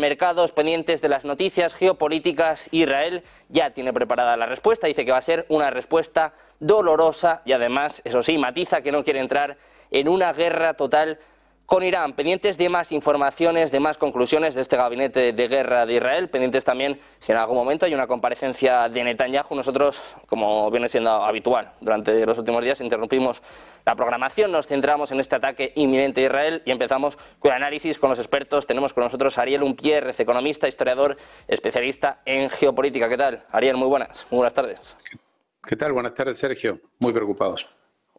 mercados pendientes de las noticias geopolíticas. Israel ya tiene preparada la respuesta, dice que va a ser una respuesta dolorosa y además, eso sí, matiza que no quiere entrar en una guerra total con Irán, pendientes de más informaciones, de más conclusiones de este gabinete de guerra de Israel, pendientes también si en algún momento hay una comparecencia de Netanyahu. Nosotros, como viene siendo habitual durante los últimos días, interrumpimos la programación, nos centramos en este ataque inminente de Israel y empezamos con el análisis con los expertos. Tenemos con nosotros a Ariel Umpierrez, economista, historiador, especialista en geopolítica. ¿Qué tal? Ariel, muy buenas, muy buenas tardes. ¿Qué tal? Buenas tardes, Sergio. Muy preocupados.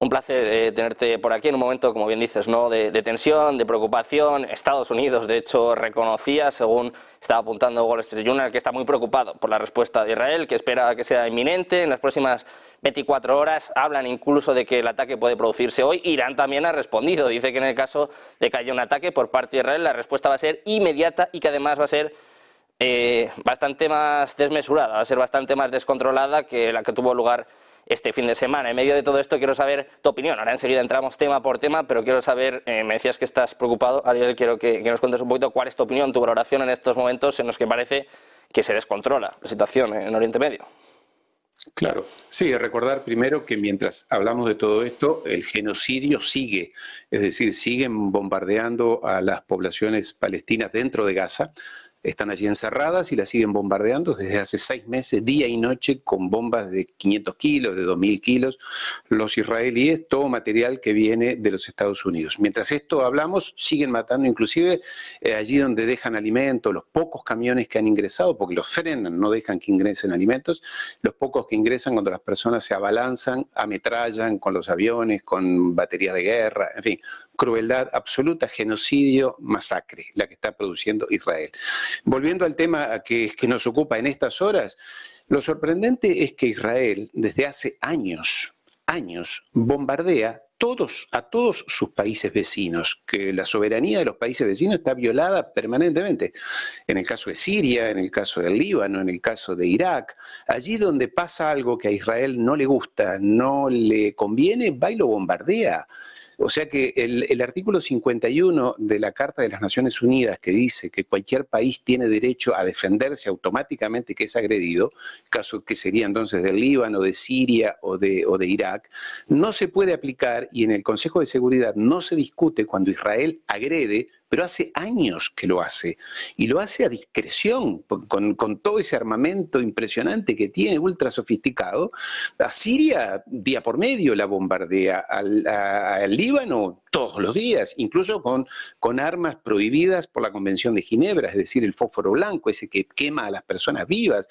Un placer eh, tenerte por aquí en un momento, como bien dices, ¿no? De, tensión, de preocupación. Estados Unidos, de hecho, reconocía, según estaba apuntando Wall Street Journal, que está muy preocupado por la respuesta de Israel, que espera que sea inminente en las próximas 24 horas. Hablan incluso de que el ataque puede producirse hoy. Irán también ha respondido. Dice que en el caso de que haya un ataque por parte de Israel, la respuesta va a ser inmediata y que además va a ser eh, bastante más desmesurada, va a ser bastante más descontrolada que la que tuvo lugar este fin de semana. En medio de todo esto quiero saber tu opinión. Ahora enseguida entramos tema por tema, pero quiero saber, eh, me decías que estás preocupado, Ariel, quiero que, que, nos cuentes un poquito cuál es tu opinión, tu valoración en estos momentos en los que parece que se descontrola la situación en Oriente Medio. Claro, sí, recordar primero que mientras hablamos de todo esto, el genocidio sigue, es decir, siguen bombardeando a las poblaciones palestinas dentro de Gaza, están allí encerradas y las siguen bombardeando desde hace seis meses, día y noche, con bombas de 500 kilos, de 2.000 kilos, los israelíes, todo material que viene de los Estados Unidos. Mientras esto hablamos, siguen matando inclusive eh, allí donde dejan alimentos, los pocos camiones que han ingresado, porque los frenan, no dejan que ingresen alimentos, los pocos que ingresan cuando las personas se abalanzan, ametrallan con los aviones, con baterías de guerra, en fin, crueldad absoluta, genocidio, masacre, la que está produciendo Israel. Volviendo al tema que, nos ocupa en estas horas, lo sorprendente es que Israel desde hace años, años, bombardea todos, a todos sus países vecinos, que la soberanía de los países vecinos está violada permanentemente. En el caso de Siria, en el caso del Líbano, en el caso de Irak, allí donde pasa algo que a Israel no le gusta, no le conviene, va y lo bombardea. O sea que el, artículo 51 de la Carta de las Naciones Unidas, que dice que cualquier país tiene derecho a defenderse automáticamente que es agredido, caso que sería entonces del Líbano, de Siria o de, o de Irak, no se puede aplicar y en el Consejo de Seguridad no se discute cuando Israel agrede pero hace años que lo hace. Y lo hace a discreción, con, todo ese armamento impresionante que tiene, ultra sofisticado. A Siria, día por medio, la bombardea. Al, Líbano, todos los días, incluso con, con armas prohibidas por la Convención de Ginebra, es decir, el fósforo blanco, ese que quema a las personas vivas.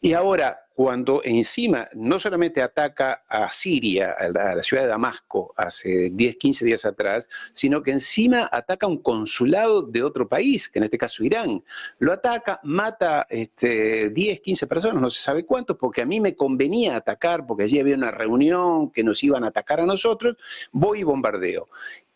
Y ahora, cuando encima no solamente ataca a Siria, a la, ciudad de Damasco, hace 10, 15 días atrás, sino que encima ataca a un consulado de otro país, que en este caso Irán. Lo ataca, mata este, 10, 15 personas, no se sabe cuántos, porque a mí me convenía atacar, porque allí había una reunión que nos iban a atacar a nosotros, voy y bombardeo.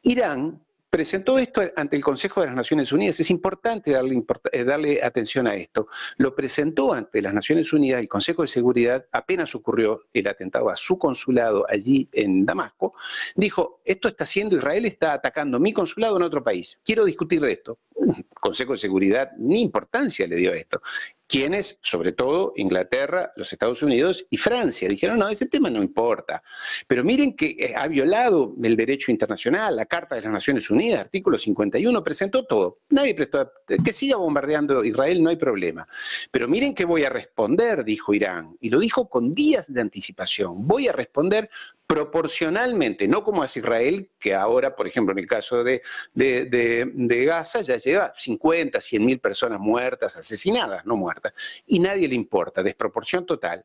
Irán presentó esto ante el Consejo de las Naciones Unidas. Es importante eh, darle, atención a esto. Lo presentó ante las Naciones Unidas, el Consejo de Seguridad, apenas ocurrió el atentado a su consulado allí en Damasco, dijo, esto está haciendo Israel, está atacando mi consulado en otro país. Quiero discutir de esto. Consejo de Seguridad ni importancia le dio a esto quienes, sobre todo Inglaterra, los Estados Unidos y Francia, dijeron, no, ese tema no importa. Pero miren que eh, ha violado el derecho internacional, la Carta de las Naciones Unidas, artículo 51, presentó todo. Nadie prestó, que siga bombardeando Israel, no hay problema. Pero miren que voy a responder, dijo Irán, y lo dijo con días de anticipación, voy a responder proporcionalmente, no como hace Israel, que ahora, por ejemplo, en el caso de, de, Gaza, ya lleva 50, 100 mil personas muertas, asesinadas, no muertas, y nadie le importa, desproporción total.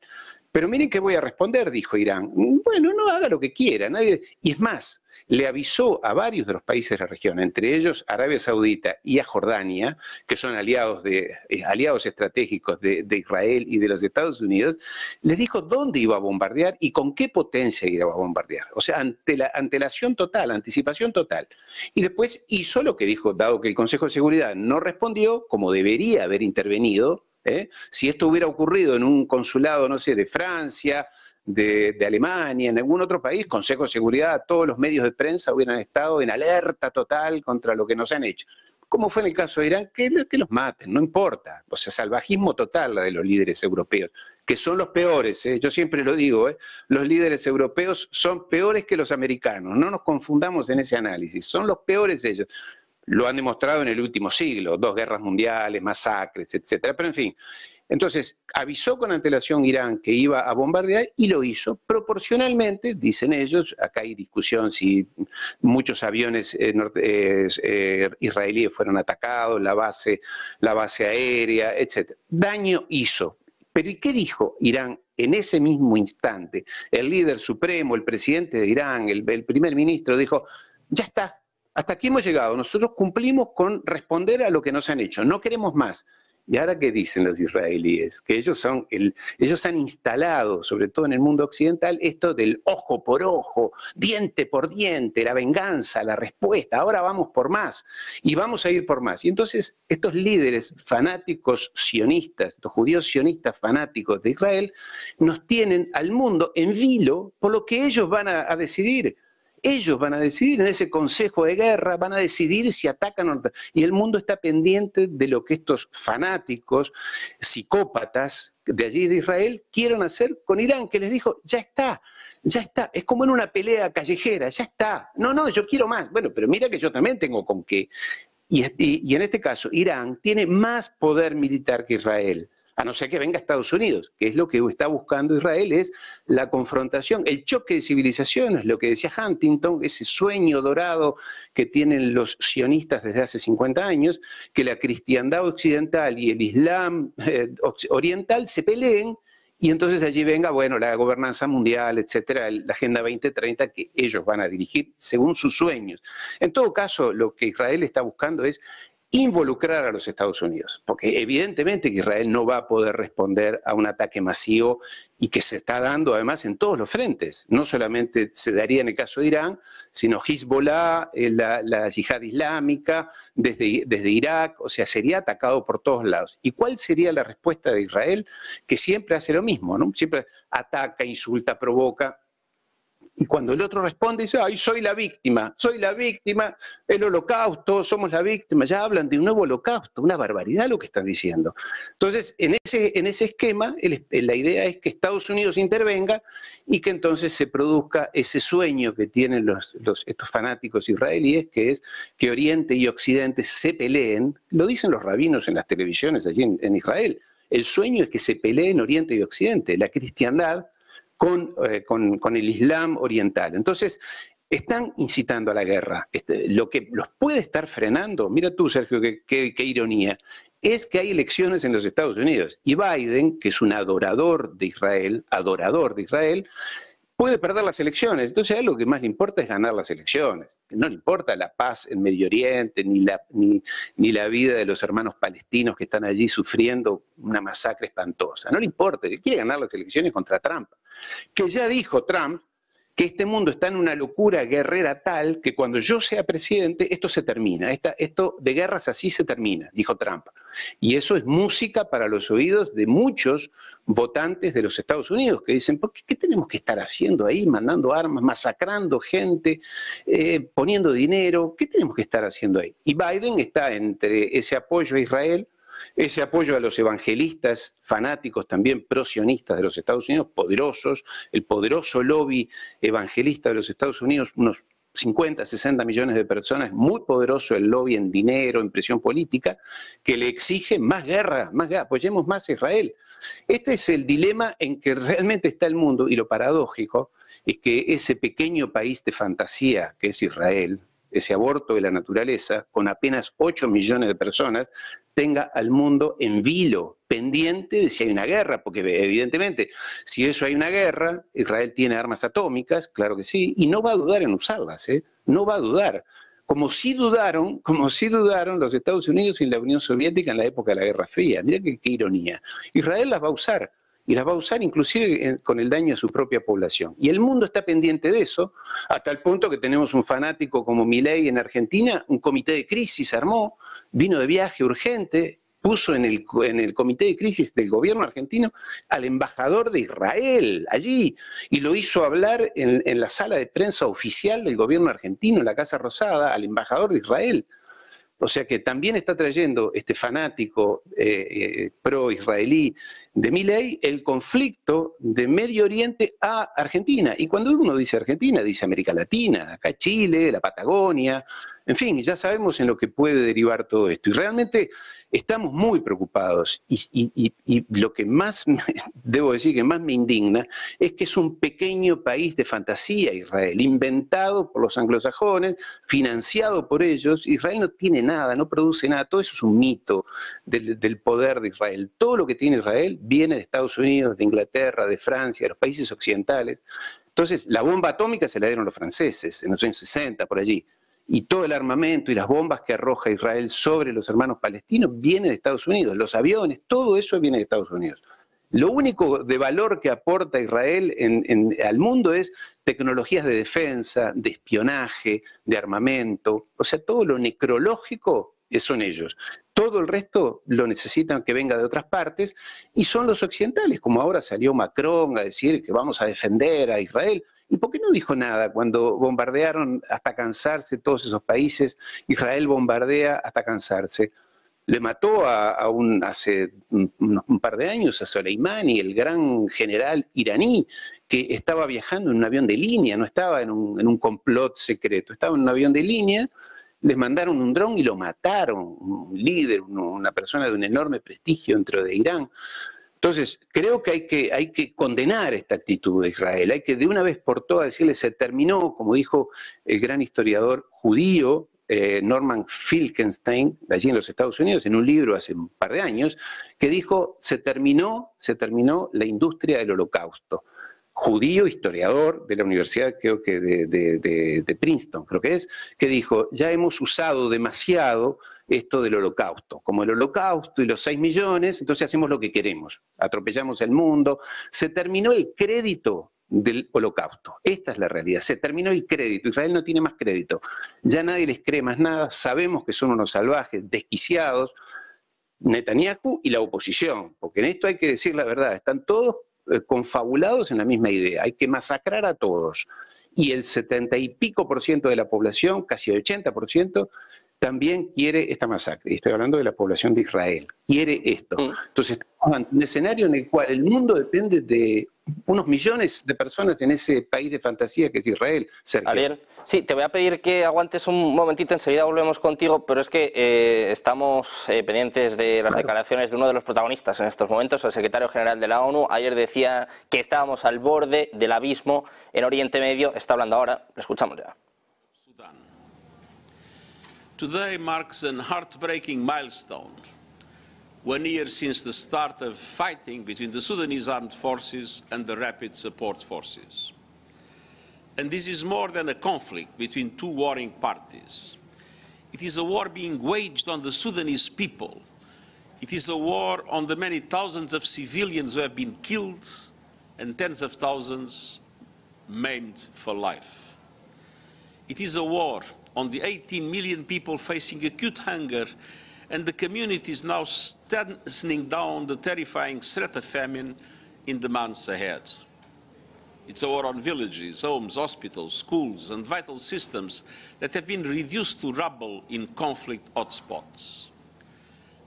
Pero miren qué voy a responder, dijo Irán. Bueno, no haga lo que quiera, nadie. Y es más, le avisó a varios de los países de la región, entre ellos Arabia Saudita y a Jordania, que son aliados, de, eh, aliados estratégicos de, Israel y de los Estados Unidos, les dijo dónde iba a bombardear y con qué potencia iba a bombardear. O sea, ante la antelación total, anticipación total. Y después hizo lo que dijo, dado que el Consejo de Seguridad no respondió como debería haber intervenido, ¿eh? Si esto hubiera ocurrido en un consulado, no sé, de Francia, de, Alemania, en algún otro país, Consejo de Seguridad, todos los medios de prensa hubieran estado en alerta total contra lo que nos han hecho. Como fue en el caso de Irán, que, los maten, no importa. O sea, salvajismo total la de los líderes europeos, que son los peores, ¿eh? yo siempre lo digo, ¿eh? los líderes europeos son peores que los americanos, no nos confundamos en ese análisis, son los peores ellos lo han demostrado en el último siglo, dos guerras mundiales, masacres, etcétera. Pero en fin, entonces avisó con antelación Irán que iba a bombardear y lo hizo proporcionalmente, dicen ellos, acá hay discusión si muchos aviones eh, eh, israelíes fueron atacados, la base, la base aérea, etcétera. Daño hizo. Pero ¿y qué dijo Irán en ese mismo instante? El líder supremo, el presidente de Irán, el primer ministro dijo, ya está, hasta aquí hemos llegado. Nosotros cumplimos con responder a lo que nos han hecho. No queremos más. ¿Y ahora qué dicen los israelíes? Que ellos, son ellos han instalado, sobre todo en el mundo occidental, esto del ojo por ojo, diente por diente, la venganza, la respuesta. Ahora vamos por más y vamos a ir por más. Y entonces estos líderes fanáticos sionistas, estos judíos sionistas fanáticos de Israel, nos tienen al mundo en vilo por lo que ellos van a decidir ellos van a decidir, en ese consejo de guerra van a decidir si atacan o no. Y el mundo está pendiente de lo que estos fanáticos, psicópatas de allí de Israel quieren hacer con Irán, que les dijo, ya está, ya está, es como en una pelea callejera, ya está, no, no, yo quiero más. Bueno, pero mira que yo también tengo con qué. Y, y en este caso, Irán tiene más poder militar que Israel a no ser que venga Estados Unidos, que es lo que está buscando Israel, es la confrontación, el choque de civilizaciones, lo que decía Huntington, ese sueño dorado que tienen los sionistas desde hace 50 años, que la cristiandad occidental y el islam eh, oriental se peleen y entonces allí venga, bueno, la gobernanza mundial, etcétera, la Agenda 2030 que ellos van a dirigir según sus sueños. En todo caso, lo que Israel está buscando es involucrar a los Estados Unidos, porque evidentemente que Israel no va a poder responder a un ataque masivo y que se está dando además en todos los frentes. No solamente se daría en el caso de Irán, sino Hezbollah, eh, la, yihad islámica, desde, desde Irak, o sea, sería atacado por todos lados. ¿Y cuál sería la respuesta de Israel? Que siempre hace lo mismo, ¿no? Siempre ataca, insulta, provoca, y cuando el otro responde, dice, ay, soy la víctima, soy la víctima, el holocausto, somos la víctima, ya hablan de un nuevo holocausto, una barbaridad lo que están diciendo. Entonces, en ese, en ese esquema, la idea es que Estados Unidos intervenga y que entonces se produzca ese sueño que tienen los, estos fanáticos israelíes, que es que Oriente y Occidente se peleen, lo dicen los rabinos en las televisiones allí en Israel, el sueño es que se peleen Oriente y Occidente, la cristiandad eh, con, con, el Islam oriental. Entonces, están incitando a la guerra. Este, lo que los puede estar frenando, mira tú, Sergio, qué ironía, es que hay elecciones en los Estados Unidos y Biden, que es un adorador de Israel, adorador de Israel, puede perder las elecciones. Entonces, algo que más le importa es ganar las elecciones. No le importa la paz en Medio Oriente, ni la, ni, ni la vida de los hermanos palestinos que están allí sufriendo una masacre espantosa. No le importa, quiere ganar las elecciones contra Trump. Que ya dijo Trump que este mundo está en una locura guerrera tal que cuando yo sea presidente esto se termina, esto de guerras así se termina, dijo Trump. Y eso es música para los oídos de muchos votantes de los Estados Unidos que dicen, ¿por qué, tenemos que estar haciendo ahí, mandando armas, masacrando gente, eh, poniendo dinero? ¿Qué tenemos que estar haciendo ahí? Y Biden está entre ese apoyo a Israel ese apoyo a los evangelistas fanáticos, también prosionistas de los Estados Unidos, poderosos, el poderoso lobby evangelista de los Estados Unidos, unos 50, 60 millones de personas, muy poderoso el lobby en dinero, en presión política, que le exige más guerra, más guerra, apoyemos más a Israel. Este es el dilema en que realmente está el mundo y lo paradójico es que ese pequeño país de fantasía que es Israel, ese aborto de la naturaleza, con apenas 8 millones de personas, tenga al mundo en vilo, pendiente de si hay una guerra, porque evidentemente, si eso hay una guerra, Israel tiene armas atómicas, claro que sí, y no va a dudar en usarlas, ¿eh? no va a dudar. Como si dudaron, como si dudaron los Estados Unidos y la Unión Soviética en la época de la Guerra Fría. Mira qué ironía. Israel las va a usar y las va a usar inclusive con el daño a su propia población. Y el mundo está pendiente de eso, hasta el punto que tenemos un fanático como Milei en Argentina, un comité de crisis armó, vino de viaje urgente, puso en el, comité de crisis del gobierno argentino al embajador de Israel allí y lo hizo hablar en, la sala de prensa oficial del gobierno argentino, en la Casa Rosada, al embajador de Israel. O sea que también está trayendo este fanático eh, eh, pro-israelí de mi ley el conflicto de Medio Oriente a Argentina. Y cuando uno dice Argentina, dice América Latina, acá Chile, la Patagonia, en fin, ya sabemos en lo que puede derivar todo esto. Y realmente estamos muy preocupados. Y, lo que más, debo decir, que más me indigna es que es un pequeño país de fantasía Israel, inventado por los anglosajones, financiado por ellos. Israel no tiene nada, no produce nada. Todo eso es un mito del poder de Israel. Todo lo que tiene Israel viene de Estados Unidos, de Inglaterra, de Francia, de los países occidentales. Entonces, la bomba atómica se la dieron los franceses en los años 60, por allí. Y todo el armamento y las bombas que arroja Israel sobre los hermanos palestinos viene de Estados Unidos. Los aviones, todo eso viene de Estados Unidos. Lo único de valor que aporta Israel al mundo es tecnologías de defensa, de espionaje, de armamento. O sea, todo lo necrológico son ellos. Todo el resto lo necesitan que venga de otras partes y son los occidentales, como ahora salió Macron a decir que vamos a defender a Israel. ¿Y por qué no dijo nada cuando bombardearon hasta cansarse todos esos países? Israel bombardea hasta cansarse. Le mató a, un, hace un, par de años a Soleimani, el gran general iraní, que estaba viajando en un avión de línea, no estaba en un complot secreto, estaba en un avión de línea les mandaron un dron y lo mataron, un líder, una persona de un enorme prestigio dentro de Irán. Entonces, creo que hay, que condenar esta actitud de Israel, hay que de una vez por todas decirle, se terminó, como dijo el gran historiador judío eh, Norman Filkenstein, allí en los Estados Unidos, en un libro hace un par de años, que dijo, se terminó, se terminó la industria del holocausto judío, historiador de la Universidad creo que de, de, Princeton, creo que es, que dijo, ya hemos usado demasiado esto del holocausto, como el holocausto y los 6 millones, entonces hacemos lo que queremos, atropellamos el mundo, se terminó el crédito del holocausto. Esta es la realidad. Se terminó el crédito. Israel no tiene más crédito. Ya nadie les cree más nada. Sabemos que son unos salvajes, desquiciados. Netanyahu y la oposición, porque en esto hay que decir la verdad, están todos eh, confabulados en la misma idea, hay que masacrar a todos. Y el setenta y pico por ciento de la población, casi el 80 por ciento, también quiere esta masacre. Y estoy hablando de la población de Israel, quiere esto. Mm. Entonces, un escenario en el cual el mundo depende de unos millones de personas en ese país de fantasía que es Israel, Sergio. Ariel, sí, te voy a pedir que aguantes un momentito, enseguida volvemos contigo, pero es que eh, estamos eh, pendientes de las declaraciones de uno de los protagonistas en estos momentos, el secretario general de la ONU. Ayer decía que estábamos al borde del abismo en Oriente Medio, está hablando ahora, lo escuchamos ya. Today heartbreaking milestone. one year since the start of fighting between the Sudanese armed forces and the rapid support forces. And this is more than a conflict between two warring parties. It is a war being waged on the Sudanese people. It is a war on the many thousands of civilians who have been killed and tens of thousands maimed for life. It is a war on the 18 million people facing acute hunger and the community is now standing down the terrifying threat of famine in the months ahead. It's a war on villages, homes, hospitals, schools, and vital systems that have been reduced to rubble in conflict hotspots.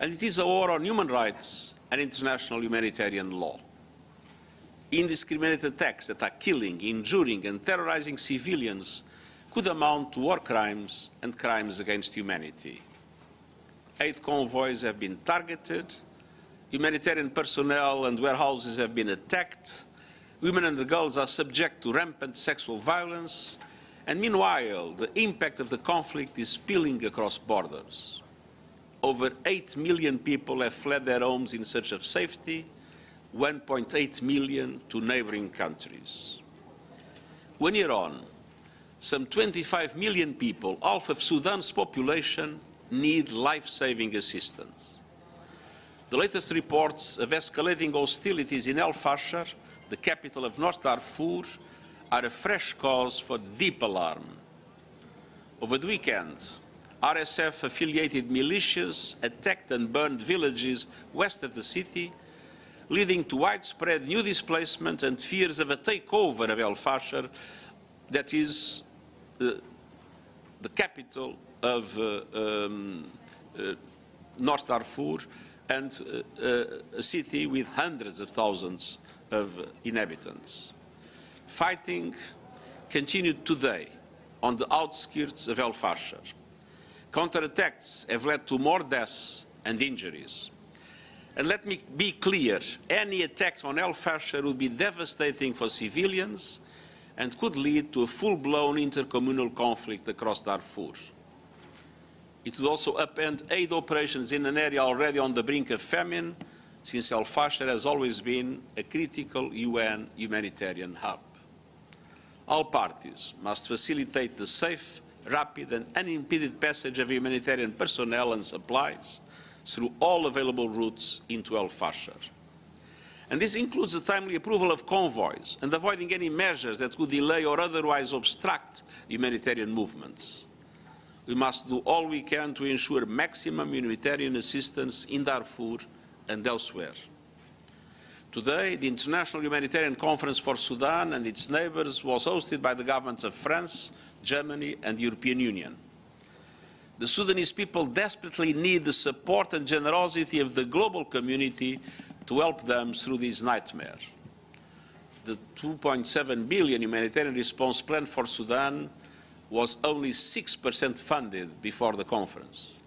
And it is a war on human rights and international humanitarian law. Indiscriminate attacks that are killing, injuring, and terrorizing civilians could amount to war crimes and crimes against humanity. Eight convoys have been targeted. Humanitarian personnel and warehouses have been attacked. Women and girls are subject to rampant sexual violence. And meanwhile, the impact of the conflict is spilling across borders. Over 8 million people have fled their homes in search of safety, 1.8 million to neighboring countries. One year on, some 25 million people, half of Sudan's population, need life-saving assistance. The latest reports of escalating hostilities in El Fasher, the capital of North Darfur, are a fresh cause for deep alarm. Over the weekend, RSF-affiliated militias attacked and burned villages west of the city, leading to widespread new displacement and fears of a takeover of El Fasher, that is uh, the capital of uh, um, uh, North Darfur and uh, a city with hundreds of thousands of inhabitants. Fighting continued today on the outskirts of El Fasher. Counterattacks have led to more deaths and injuries. And let me be clear, any attack on El Fasher would be devastating for civilians and could lead to a full-blown intercommunal conflict across Darfur. It would also upend aid operations in an area already on the brink of famine, since El Fasher has always been a critical UN humanitarian hub. All parties must facilitate the safe, rapid and unimpeded passage of humanitarian personnel and supplies through all available routes into El Fasher. And this includes the timely approval of convoys and avoiding any measures that could delay or otherwise obstruct humanitarian movements. We must do all we can to ensure maximum humanitarian assistance in Darfur and elsewhere. Today, the International Humanitarian Conference for Sudan and its neighbors was hosted by the governments of France, Germany and the European Union. The Sudanese people desperately need the support and generosity of the global community to help them through this nightmare. The 2.7 billion humanitarian response plan for Sudan was only 6% funded before the conference.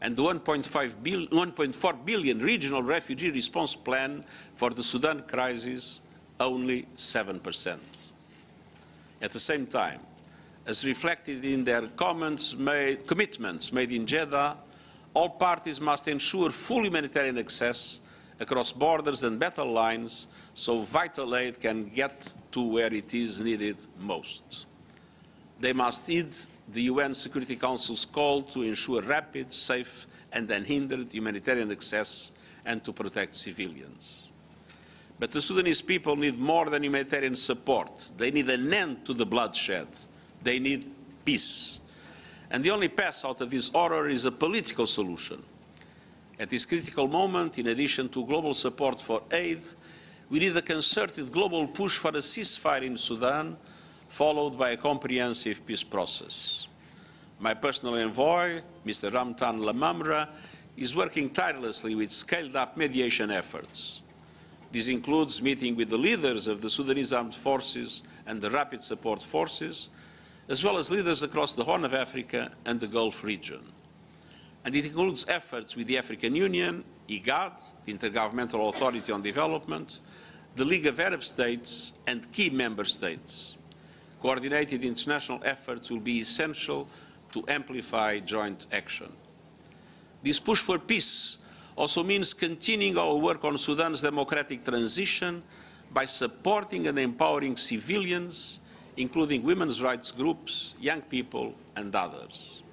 And the 1.4 billion regional refugee response plan for the Sudan crisis, only 7%. At the same time, as reflected in their made, commitments made in Jeddah, all parties must ensure full humanitarian access across borders and battle lines so vital aid can get to where it is needed most. They must heed the UN Security Council's call to ensure rapid, safe, and unhindered humanitarian access and to protect civilians. But the Sudanese people need more than humanitarian support. They need an end to the bloodshed. They need peace. And the only path out of this horror is a political solution. At this critical moment, in addition to global support for aid, we need a concerted global push for a ceasefire in Sudan followed by a comprehensive peace process. My personal envoy, Mr. Ramtan Lamamra, is working tirelessly with scaled-up mediation efforts. This includes meeting with the leaders of the Sudanese armed forces and the rapid support forces, as well as leaders across the Horn of Africa and the Gulf region. And it includes efforts with the African Union, IGAD, the Intergovernmental Authority on Development, the League of Arab States, and key member states. Coordinated international efforts will be essential to amplify joint action. This push for peace also means continuing our work on Sudan's democratic transition by supporting and empowering civilians, including women's rights groups, young people, and others.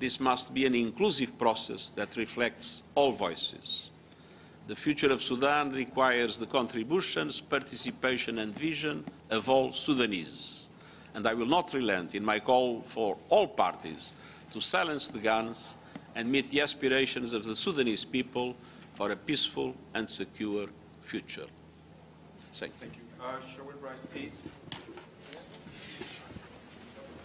This must be an inclusive process that reflects all voices. The future of Sudan requires the contributions, participation, and vision of all Sudanese and I will not relent in my call for all parties to silence the guns and meet the aspirations of the Sudanese people for a peaceful and secure future. Thank you. Thank you. Uh, please.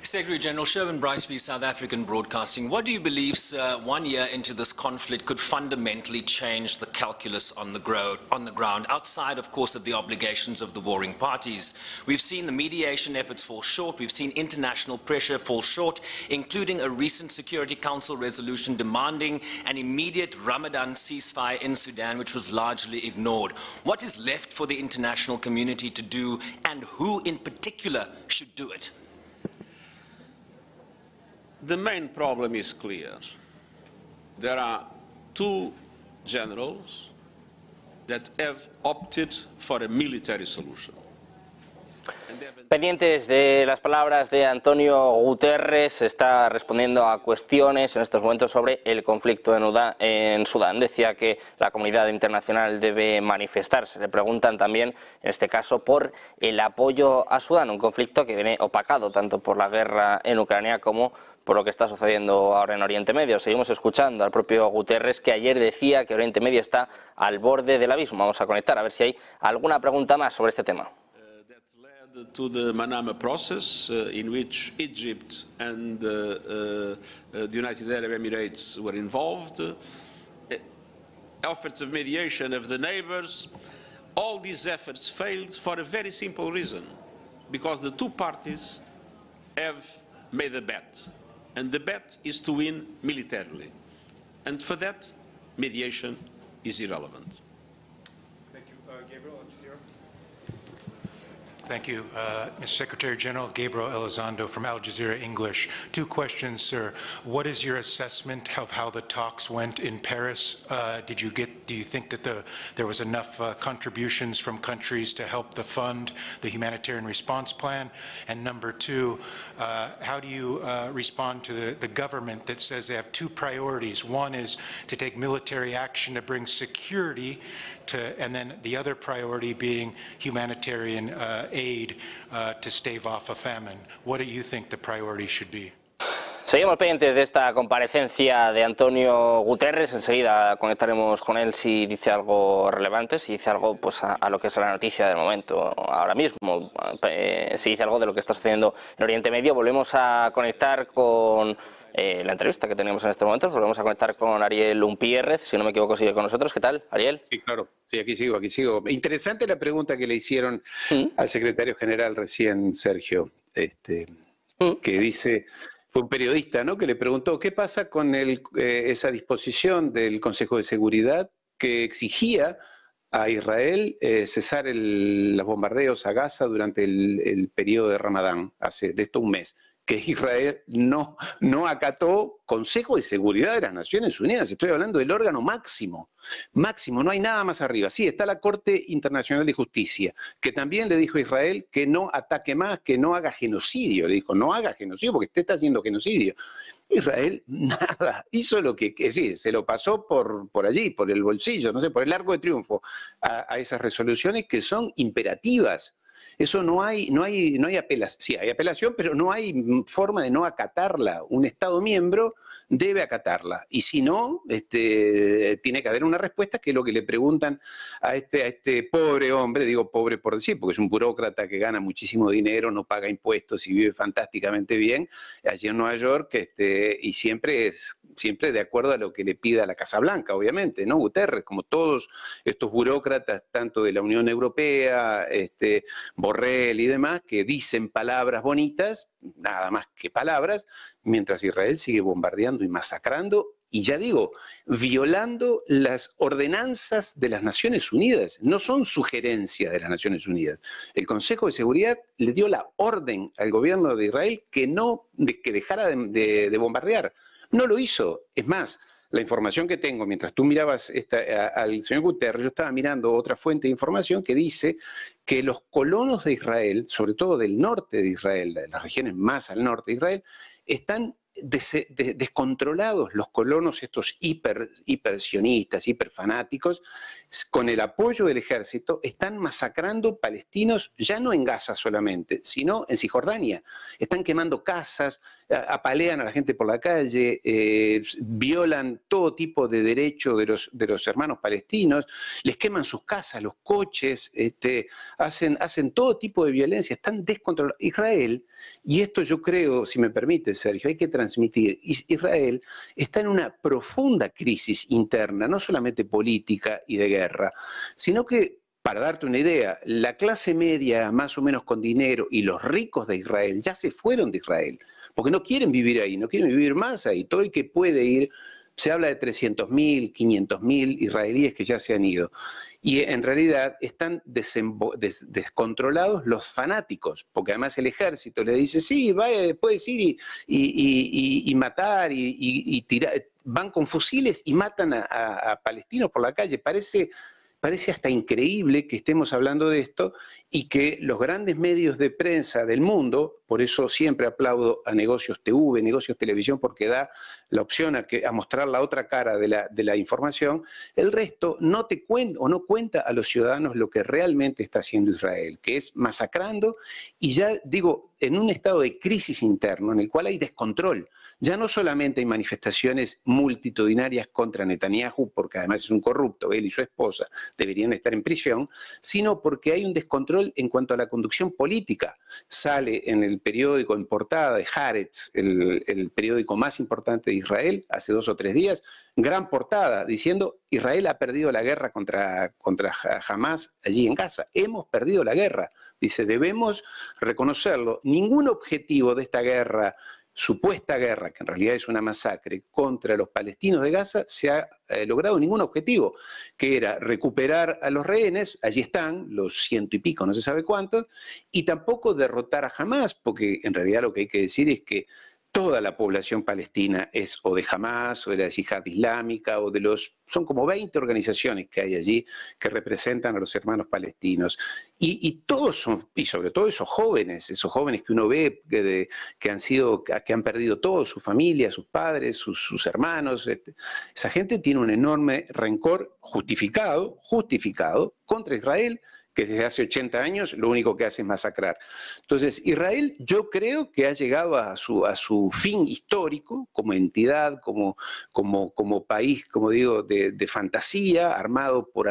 Secretary General Sherwin Briceby, South African Broadcasting. What do you believe, sir, one year into this conflict could fundamentally change the calculus on the, gro- on the ground, outside, of course, of the obligations of the warring parties? We've seen the mediation efforts fall short. We've seen international pressure fall short, including a recent Security Council resolution demanding an immediate Ramadan ceasefire in Sudan, which was largely ignored. What is left for the international community to do, and who in particular should do it? the main problem is clear. There are two generals that have opted for a military solution. Pendientes de las palabras de Antonio Guterres, está respondiendo a cuestiones en estos momentos sobre el conflicto en, en, Sudán. Decía que la comunidad internacional debe manifestarse. Le preguntan también, en este caso, por el apoyo a Sudán, un conflicto que viene opacado tanto por la guerra en Ucrania como por lo que está sucediendo ahora en Oriente Medio. Seguimos escuchando al propio Guterres que ayer decía que Oriente Medio está al borde del abismo. Vamos a conectar a ver si hay alguna pregunta más sobre este tema. to the Manama process uh, in which Egypt and uh, uh, the United Arab Emirates were involved, uh, efforts of mediation of the neighbors, all these efforts failed for a very simple reason, because the two parties have made a bet, and the bet is to win militarily. And for that, mediation is irrelevant. Thank you. Uh, Mr. Secretary General Gabriel Elizondo from Al Jazeera English. Two questions, sir. What is your assessment of how the talks went in Paris? Uh, did you get, do you think that the, there was enough uh, contributions from countries to help the fund, the humanitarian response plan? And number two, uh, how do you uh, respond to the, the government that says they have two priorities? One is to take military action to bring security to, and then the other priority being humanitarian uh, aid uh, to stave off a famine. What do you think the priority should be? Seguimos pendientes de esta comparecencia de Antonio Guterres. Enseguida conectaremos con él si dice algo relevante, si dice algo pues, a, lo que es la noticia del momento, ahora mismo. Eh, si dice algo de lo que está sucediendo en Oriente Medio, volvemos a conectar con eh, la entrevista que tenemos en este momento. Volvemos a conectar con Ariel Umpierrez, si no me equivoco, sigue con nosotros. ¿Qué tal, Ariel? Sí, claro. Sí, aquí sigo, aquí sigo. Interesante la pregunta que le hicieron ¿Mm? al secretario general recién, Sergio, este, ¿Mm? que dice un periodista, ¿no? Que le preguntó qué pasa con eh, esa disposición del Consejo de Seguridad que exigía a Israel eh, cesar los bombardeos a Gaza durante el, el periodo de Ramadán, hace de esto un mes que Israel no, no acató Consejo de Seguridad de las Naciones Unidas. Estoy hablando del órgano máximo, máximo, no hay nada más arriba. Sí, está la Corte Internacional de Justicia, que también le dijo a Israel que no ataque más, que no haga genocidio. Le dijo, no haga genocidio porque usted está haciendo genocidio. Israel nada, hizo lo que, sí, se lo pasó por, por allí, por el bolsillo, no sé, por el arco de triunfo, a esas resoluciones que son imperativas eso no hay, no hay, no hay apelación. Sí, hay apelación, pero no hay forma de no acatarla. Un Estado miembro debe acatarla. Y si no, este, tiene que haber una respuesta, que es lo que le preguntan a este, a este pobre hombre, digo pobre por decir, porque es un burócrata que gana muchísimo dinero, no paga impuestos y vive fantásticamente bien allí en Nueva York, este, y siempre es, siempre de acuerdo a lo que le pida la Casa Blanca, obviamente, ¿no? Guterres, como todos estos burócratas, tanto de la Unión Europea, este, Borrell y demás, que dicen palabras bonitas, nada más que palabras, mientras Israel sigue bombardeando y masacrando y ya digo, violando las ordenanzas de las Naciones Unidas. No son sugerencias de las Naciones Unidas. El Consejo de Seguridad le dio la orden al gobierno de Israel que no que dejara de, bombardear. No lo hizo. Es más, la información que tengo, mientras tú mirabas al señor Guterres, yo estaba mirando otra fuente de información que dice que los colonos de Israel, sobre todo del norte de Israel, de las regiones más al norte de Israel, están descontrolados los colonos, estos hiper, hipersionistas, hiperfanáticos, con el apoyo del ejército, están masacrando palestinos ya no en Gaza solamente, sino en Cisjordania. Están quemando casas, apalean a la gente por la calle, eh, violan todo tipo de derecho de los, de los hermanos palestinos, les queman sus casas, los coches, este, hacen, hacen todo tipo de violencia, están descontrolados. Israel, y esto yo creo, si me permite, Sergio, hay que transitar transmitir. Israel está en una profunda crisis interna, no solamente política y de guerra, sino que para darte una idea, la clase media más o menos con dinero y los ricos de Israel ya se fueron de Israel, porque no quieren vivir ahí, no quieren vivir más ahí. Todo el que puede ir se habla de 300.000, 500.000 israelíes que ya se han ido. Y en realidad están descontrolados los fanáticos, porque además el ejército le dice, sí, vaya, puedes ir y, matar y, tirar. Van con fusiles y matan a, a palestinos por la calle. Parece parece hasta increíble que estemos hablando de esto y que los grandes medios de prensa del mundo, por eso siempre aplaudo a Negocios TV, Negocios Televisión, porque da la opción a, mostrar la otra cara de la, de la información, el resto no te cuenta o no cuenta a los ciudadanos lo que realmente está haciendo Israel, que es masacrando y ya digo, en un estado de crisis interno en el cual hay descontrol. Ya no solamente hay manifestaciones multitudinarias contra Netanyahu, porque además es un corrupto, él y su esposa deberían estar en prisión, sino porque hay un descontrol en cuanto a la conducción política. Sale en el periódico en portada de Haaretz, el, el periódico más importante de Israel, hace dos o tres días, gran portada diciendo Israel ha perdido la guerra contra, contra Hamas allí en Gaza. Hemos perdido la guerra. Dice, debemos reconocerlo. Ningún objetivo de esta guerra, supuesta guerra, que en realidad es una masacre contra los palestinos de Gaza, se ha eh, logrado ningún objetivo, que era recuperar a los rehenes, allí están, los ciento y pico, no se sabe cuántos, y tampoco derrotar a Hamas, porque en realidad lo que hay que decir es que toda la población palestina es o de Hamas o de la yihad islámica o de los... Son como 20 organizaciones que hay allí que representan a los hermanos palestinos. Y, todos son, y sobre todo esos jóvenes, esos jóvenes que uno ve que, han sido, que han perdido todo, su familia, sus padres, sus, hermanos. esa gente tiene un enorme rencor justificado, justificado, contra Israel que desde hace 80 años lo único que hace es masacrar. Entonces, Israel yo creo que ha llegado a su, a su fin histórico como entidad, como, como, como país, como digo, de, fantasía, armado por,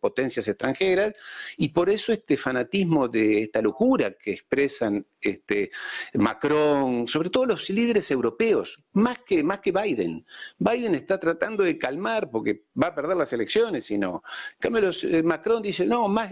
potencias extranjeras, y por eso este fanatismo de esta locura que expresan este, Macron, sobre todo los líderes europeos, más que, más que Biden. Biden está tratando de calmar porque va a perder las elecciones, y no. Eh, Macron dice, no, más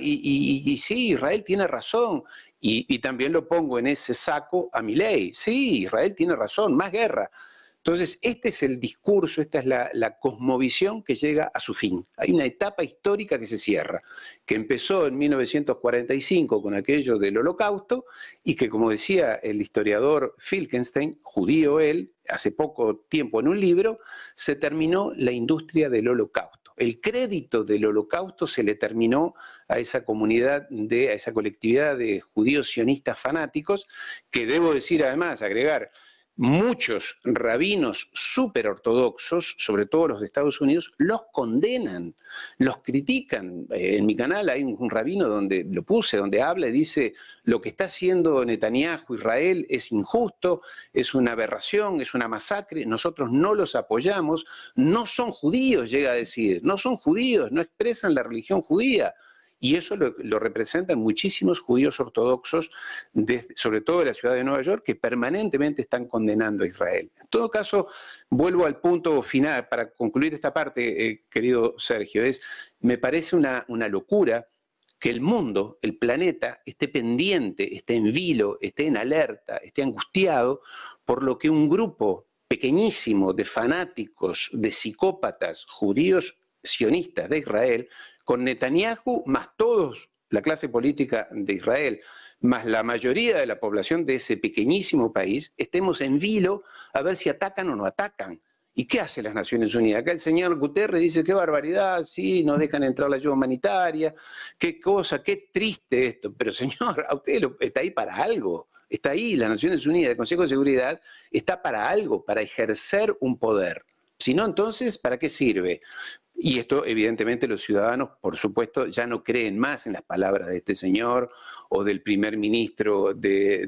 y, sí, Israel tiene razón. Y, también lo pongo en ese saco a mi ley. Sí, Israel tiene razón, más guerra. Entonces, este es el discurso, esta es la, cosmovisión que llega a su fin. Hay una etapa histórica que se cierra, que empezó en 1945 con aquello del holocausto y que, como decía el historiador Filkenstein, judío él, hace poco tiempo en un libro, se terminó la industria del holocausto el crédito del holocausto se le terminó a esa comunidad, de, a esa colectividad de judíos sionistas fanáticos, que debo decir además, agregar, muchos rabinos superortodoxos, sobre todo los de Estados Unidos, los condenan, los critican. Eh, en mi canal hay un, rabino donde lo puse, donde habla y dice, lo que está haciendo Netanyahu Israel es injusto, es una aberración, es una masacre, nosotros no los apoyamos, no son judíos, llega a decir, no son judíos, no expresan la religión judía. Y eso lo, representan muchísimos judíos ortodoxos, sobre todo de la ciudad de Nueva York, que permanentemente están condenando a Israel. En todo caso, vuelvo al punto final para concluir esta parte, eh, querido Sergio, es, me parece una, una locura que el mundo, el planeta, esté pendiente, esté en vilo, esté en alerta, esté angustiado por lo que un grupo pequeñísimo de fanáticos, de psicópatas judíos sionistas de Israel con Netanyahu, más todos, la clase política de Israel, más la mayoría de la población de ese pequeñísimo país, estemos en vilo a ver si atacan o no atacan. ¿Y qué hace las Naciones Unidas? Acá el señor Guterres dice, qué barbaridad, sí, nos dejan entrar la ayuda humanitaria, qué cosa, qué triste esto. Pero señor, a usted está ahí para algo, está ahí, las Naciones Unidas, el Consejo de Seguridad, está para algo, para ejercer un poder. Si no, entonces, ¿para qué sirve? Y esto, evidentemente, los ciudadanos, por supuesto, ya no creen más en las palabras de este señor o del primer ministro de,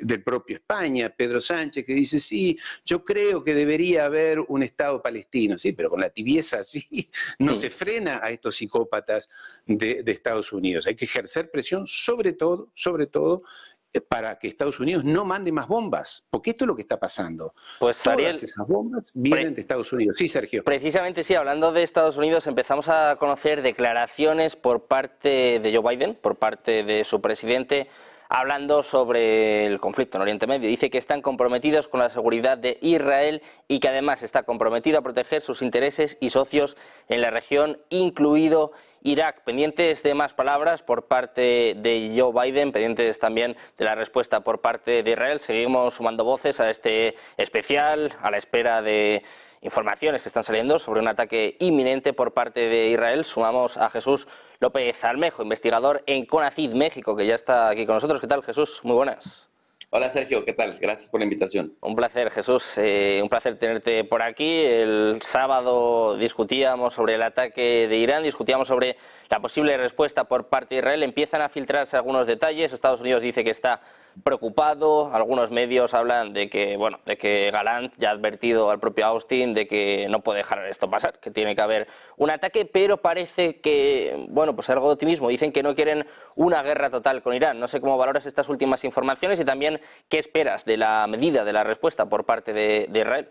del propio España, Pedro Sánchez, que dice, sí, yo creo que debería haber un Estado palestino, sí, pero con la tibieza así no se frena a estos psicópatas de Estados Unidos. Hay que ejercer presión sobre todo, sobre todo para que Estados Unidos no mande más bombas, porque esto es lo que está pasando. Pues Todas esas bombas vienen de Estados Unidos. Sí, Sergio. Precisamente sí, hablando de Estados Unidos, empezamos a conocer declaraciones por parte de Joe Biden, por parte de su presidente hablando sobre el conflicto en Oriente Medio. Dice que están comprometidos con la seguridad de Israel y que además está comprometido a proteger sus intereses y socios en la región, incluido Irak. Pendientes de más palabras por parte de Joe Biden, pendientes también de la respuesta por parte de Israel. Seguimos sumando voces a este especial, a la espera de informaciones que están saliendo sobre un ataque inminente por parte de Israel. Sumamos a Jesús López Almejo, investigador en CONACID México, que ya está aquí con nosotros. ¿Qué tal, Jesús? Muy buenas. Hola Sergio, ¿qué tal? Gracias por la invitación. Un placer, Jesús. Eh, un placer tenerte por aquí. El sábado discutíamos sobre el ataque de Irán, discutíamos sobre la posible respuesta por parte de Israel. Empiezan a filtrarse algunos detalles. Estados Unidos dice que está Preocupado. algunos medios hablan de que, bueno, de que Galant ya ha advertido al propio Austin de que no puede dejar esto pasar, que tiene que haber un ataque, pero parece que, bueno, pues algo de optimismo, dicen que no quieren una guerra total con Irán. No sé cómo valoras estas últimas informaciones y también qué esperas de la medida, de la respuesta por parte de, Israel.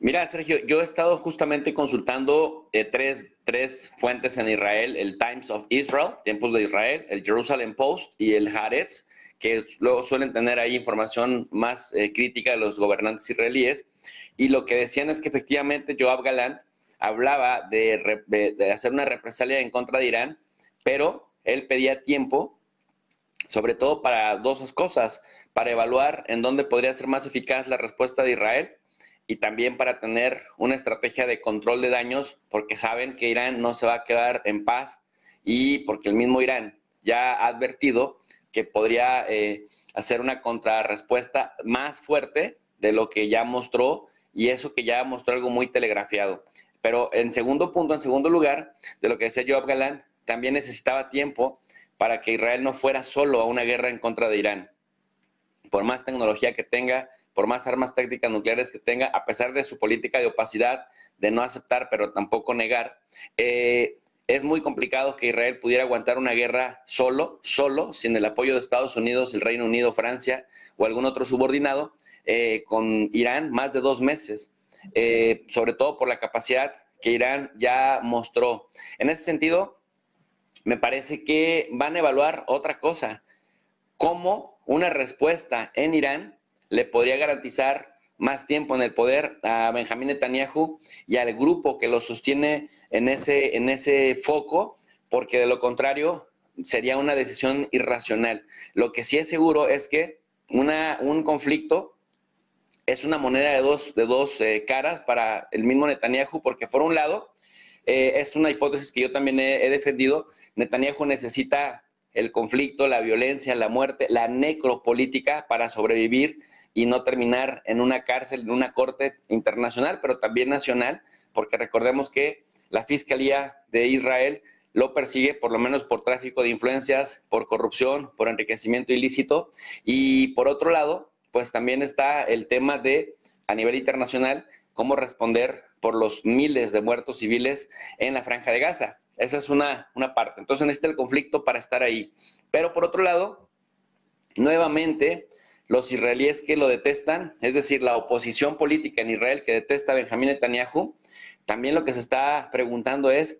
Mira, Sergio, yo he estado justamente consultando eh, tres, fuentes en Israel, el Times of Israel, Tiempos de Israel, el Jerusalem Post y el Haaretz que luego suelen tener ahí información más eh, crítica de los gobernantes israelíes. Y lo que decían es que efectivamente Joab Galant hablaba de, de hacer una represalia en contra de Irán, pero él pedía tiempo, sobre todo para dos cosas, para evaluar en dónde podría ser más eficaz la respuesta de Israel y también para tener una estrategia de control de daños, porque saben que Irán no se va a quedar en paz y porque el mismo Irán ya ha advertido que podría eh, hacer una contrarrespuesta más fuerte de lo que ya mostró y eso que ya mostró algo muy telegrafiado. Pero en segundo punto, en segundo lugar, de lo que decía Joab Galán, también necesitaba tiempo para que Israel no fuera solo a una guerra en contra de Irán. Por más tecnología que tenga, por más armas tácticas nucleares que tenga, a pesar de su política de opacidad, de no aceptar, pero tampoco negar, eh, es muy complicado que Israel pudiera aguantar una guerra solo, solo, sin el apoyo de Estados Unidos, el Reino Unido, Francia o algún otro subordinado, eh, con Irán más de dos meses, eh, sobre todo por la capacidad que Irán ya mostró. En ese sentido, me parece que van a evaluar otra cosa, cómo una respuesta en Irán le podría garantizar más tiempo en el poder a Benjamín Netanyahu y al grupo que lo sostiene en ese, en ese foco, porque de lo contrario sería una decisión irracional. Lo que sí es seguro es que una, un conflicto es una moneda de dos, de dos eh, caras para el mismo Netanyahu, porque por un lado, eh, es una hipótesis que yo también he defendido, Netanyahu necesita el conflicto, la violencia, la muerte, la necropolítica para sobrevivir y no terminar en una cárcel, en una corte internacional, pero también nacional, porque recordemos que la Fiscalía de Israel lo persigue por lo menos por tráfico de influencias, por corrupción, por enriquecimiento ilícito. Y por otro lado, pues también está el tema de, a nivel internacional, cómo responder por los miles de muertos civiles en la franja de Gaza. Esa es una, parte. Entonces necesita el conflicto para estar ahí. Pero por otro lado, nuevamente, los israelíes que lo detestan, es decir, la oposición política en Israel que detesta a Benjamín Netanyahu, también lo que se está preguntando es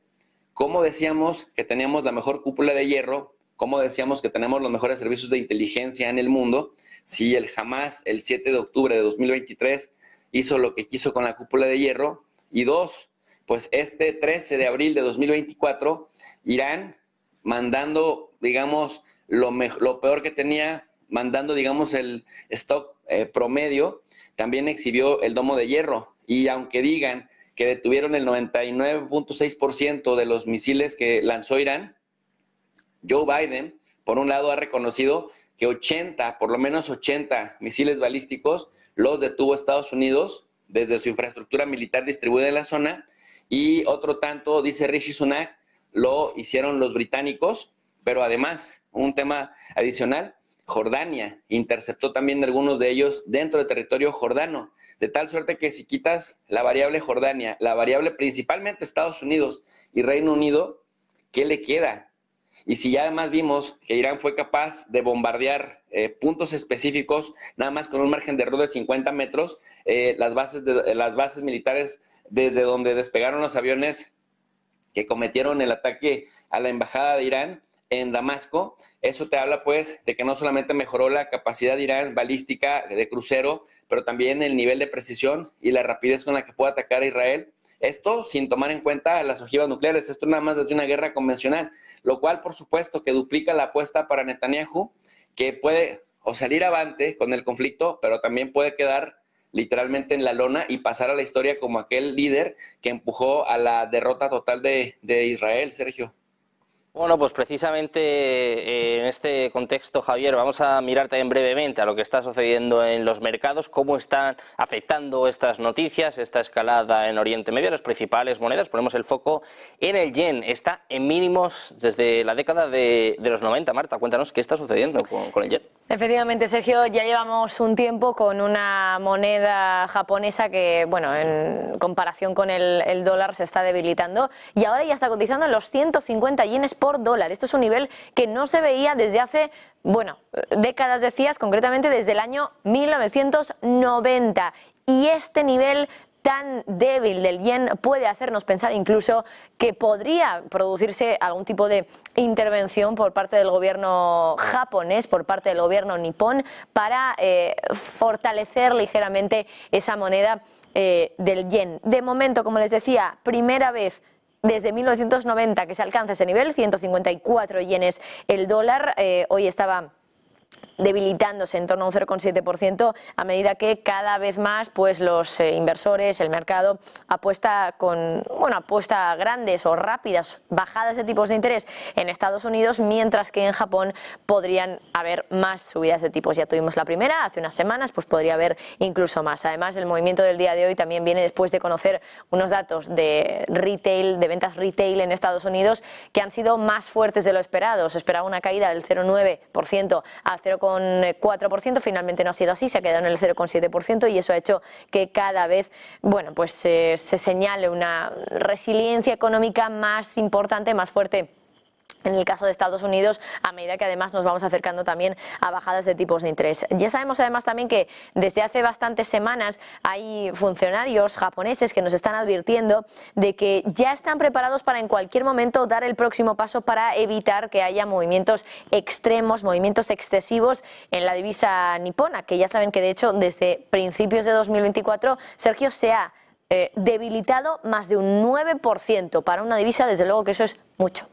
cómo decíamos que teníamos la mejor cúpula de hierro, cómo decíamos que tenemos los mejores servicios de inteligencia en el mundo, si el Hamas el 7 de octubre de 2023 hizo lo que quiso con la cúpula de hierro, y dos, pues este 13 de abril de 2024, Irán mandando, digamos, lo, lo peor que tenía mandando, digamos, el stock eh, promedio, también exhibió el domo de hierro. Y aunque digan que detuvieron el 99.6% de los misiles que lanzó Irán, Joe Biden, por un lado, ha reconocido que 80, por lo menos 80 misiles balísticos los detuvo Estados Unidos desde su infraestructura militar distribuida en la zona y otro tanto, dice Rishi Sunak, lo hicieron los británicos, pero además, un tema adicional, Jordania, interceptó también algunos de ellos dentro del territorio jordano, de tal suerte que si quitas la variable Jordania, la variable principalmente Estados Unidos y Reino Unido, ¿qué le queda? Y si ya además vimos que Irán fue capaz de bombardear eh, puntos específicos, nada más con un margen de error de 50 metros, eh, las, bases de, eh, las bases militares desde donde despegaron los aviones que cometieron el ataque a la embajada de Irán, en Damasco. Eso te habla pues de que no solamente mejoró la capacidad de Irán balística de crucero, pero también el nivel de precisión y la rapidez con la que puede atacar a Israel. Esto sin tomar en cuenta las ojivas nucleares, esto nada más desde una guerra convencional, lo cual por supuesto que duplica la apuesta para Netanyahu, que puede o salir avante con el conflicto, pero también puede quedar literalmente en la lona y pasar a la historia como aquel líder que empujó a la derrota total de Israel, Sergio. Bueno, pues precisamente eh, en este contexto, Javier, vamos a mirar también brevemente a lo que está sucediendo en los mercados, cómo están afectando estas noticias, esta escalada en Oriente Medio, las principales monedas. Ponemos el foco en el yen. Está en mínimos desde la década de, los 90. Marta, cuéntanos qué está sucediendo con, el yen. Efectivamente, Sergio, ya llevamos un tiempo con una moneda japonesa que, bueno, en comparación con el, el dólar se está debilitando y ahora ya está cotizando en los 150 yenes por dólar. Esto es un nivel que no se veía desde hace, bueno, décadas decías, concretamente desde el año 1990. Y este nivel tan débil del yen puede hacernos pensar incluso que podría producirse algún tipo de intervención por parte del gobierno japonés, por parte del gobierno nipón, para eh, fortalecer ligeramente esa moneda eh, del yen. De momento, como les decía, primera vez desde 1990 que se alcanza ese nivel, 154 yenes el dólar, eh, hoy estaba debilitándose en torno a un 0,7% a medida que cada vez más pues, los eh, inversores, el mercado, apuesta con bueno, apuesta grandes o rápidas bajadas de tipos de interés en Estados Unidos, mientras que en Japón podrían haber más subidas de tipos. Ya tuvimos la primera hace unas semanas, pues podría haber incluso más. Además, el movimiento del día de hoy también viene después de conocer unos datos de retail, de ventas retail en Estados Unidos, que han sido más fuertes de lo esperado. Se esperaba una caída del 0,9% al 0 4% eh, finalmente no ha sido así, se ha quedado en el 0,7% y eso ha hecho que cada vez, bueno, pues eh, se señale una resiliencia económica más importante, más fuerte en el caso de Estados Unidos, a medida que además nos vamos acercando también a bajadas de tipos de interés. Ya sabemos además también que desde hace bastantes semanas hay funcionarios japoneses que nos están advirtiendo de que ya están preparados para en cualquier momento dar el próximo paso para evitar que haya movimientos extremos, movimientos excesivos en la divisa nipona, que ya saben que de hecho desde principios de 2024, Sergio, se ha eh, debilitado más de un 9% para una divisa, desde luego que eso es mucho.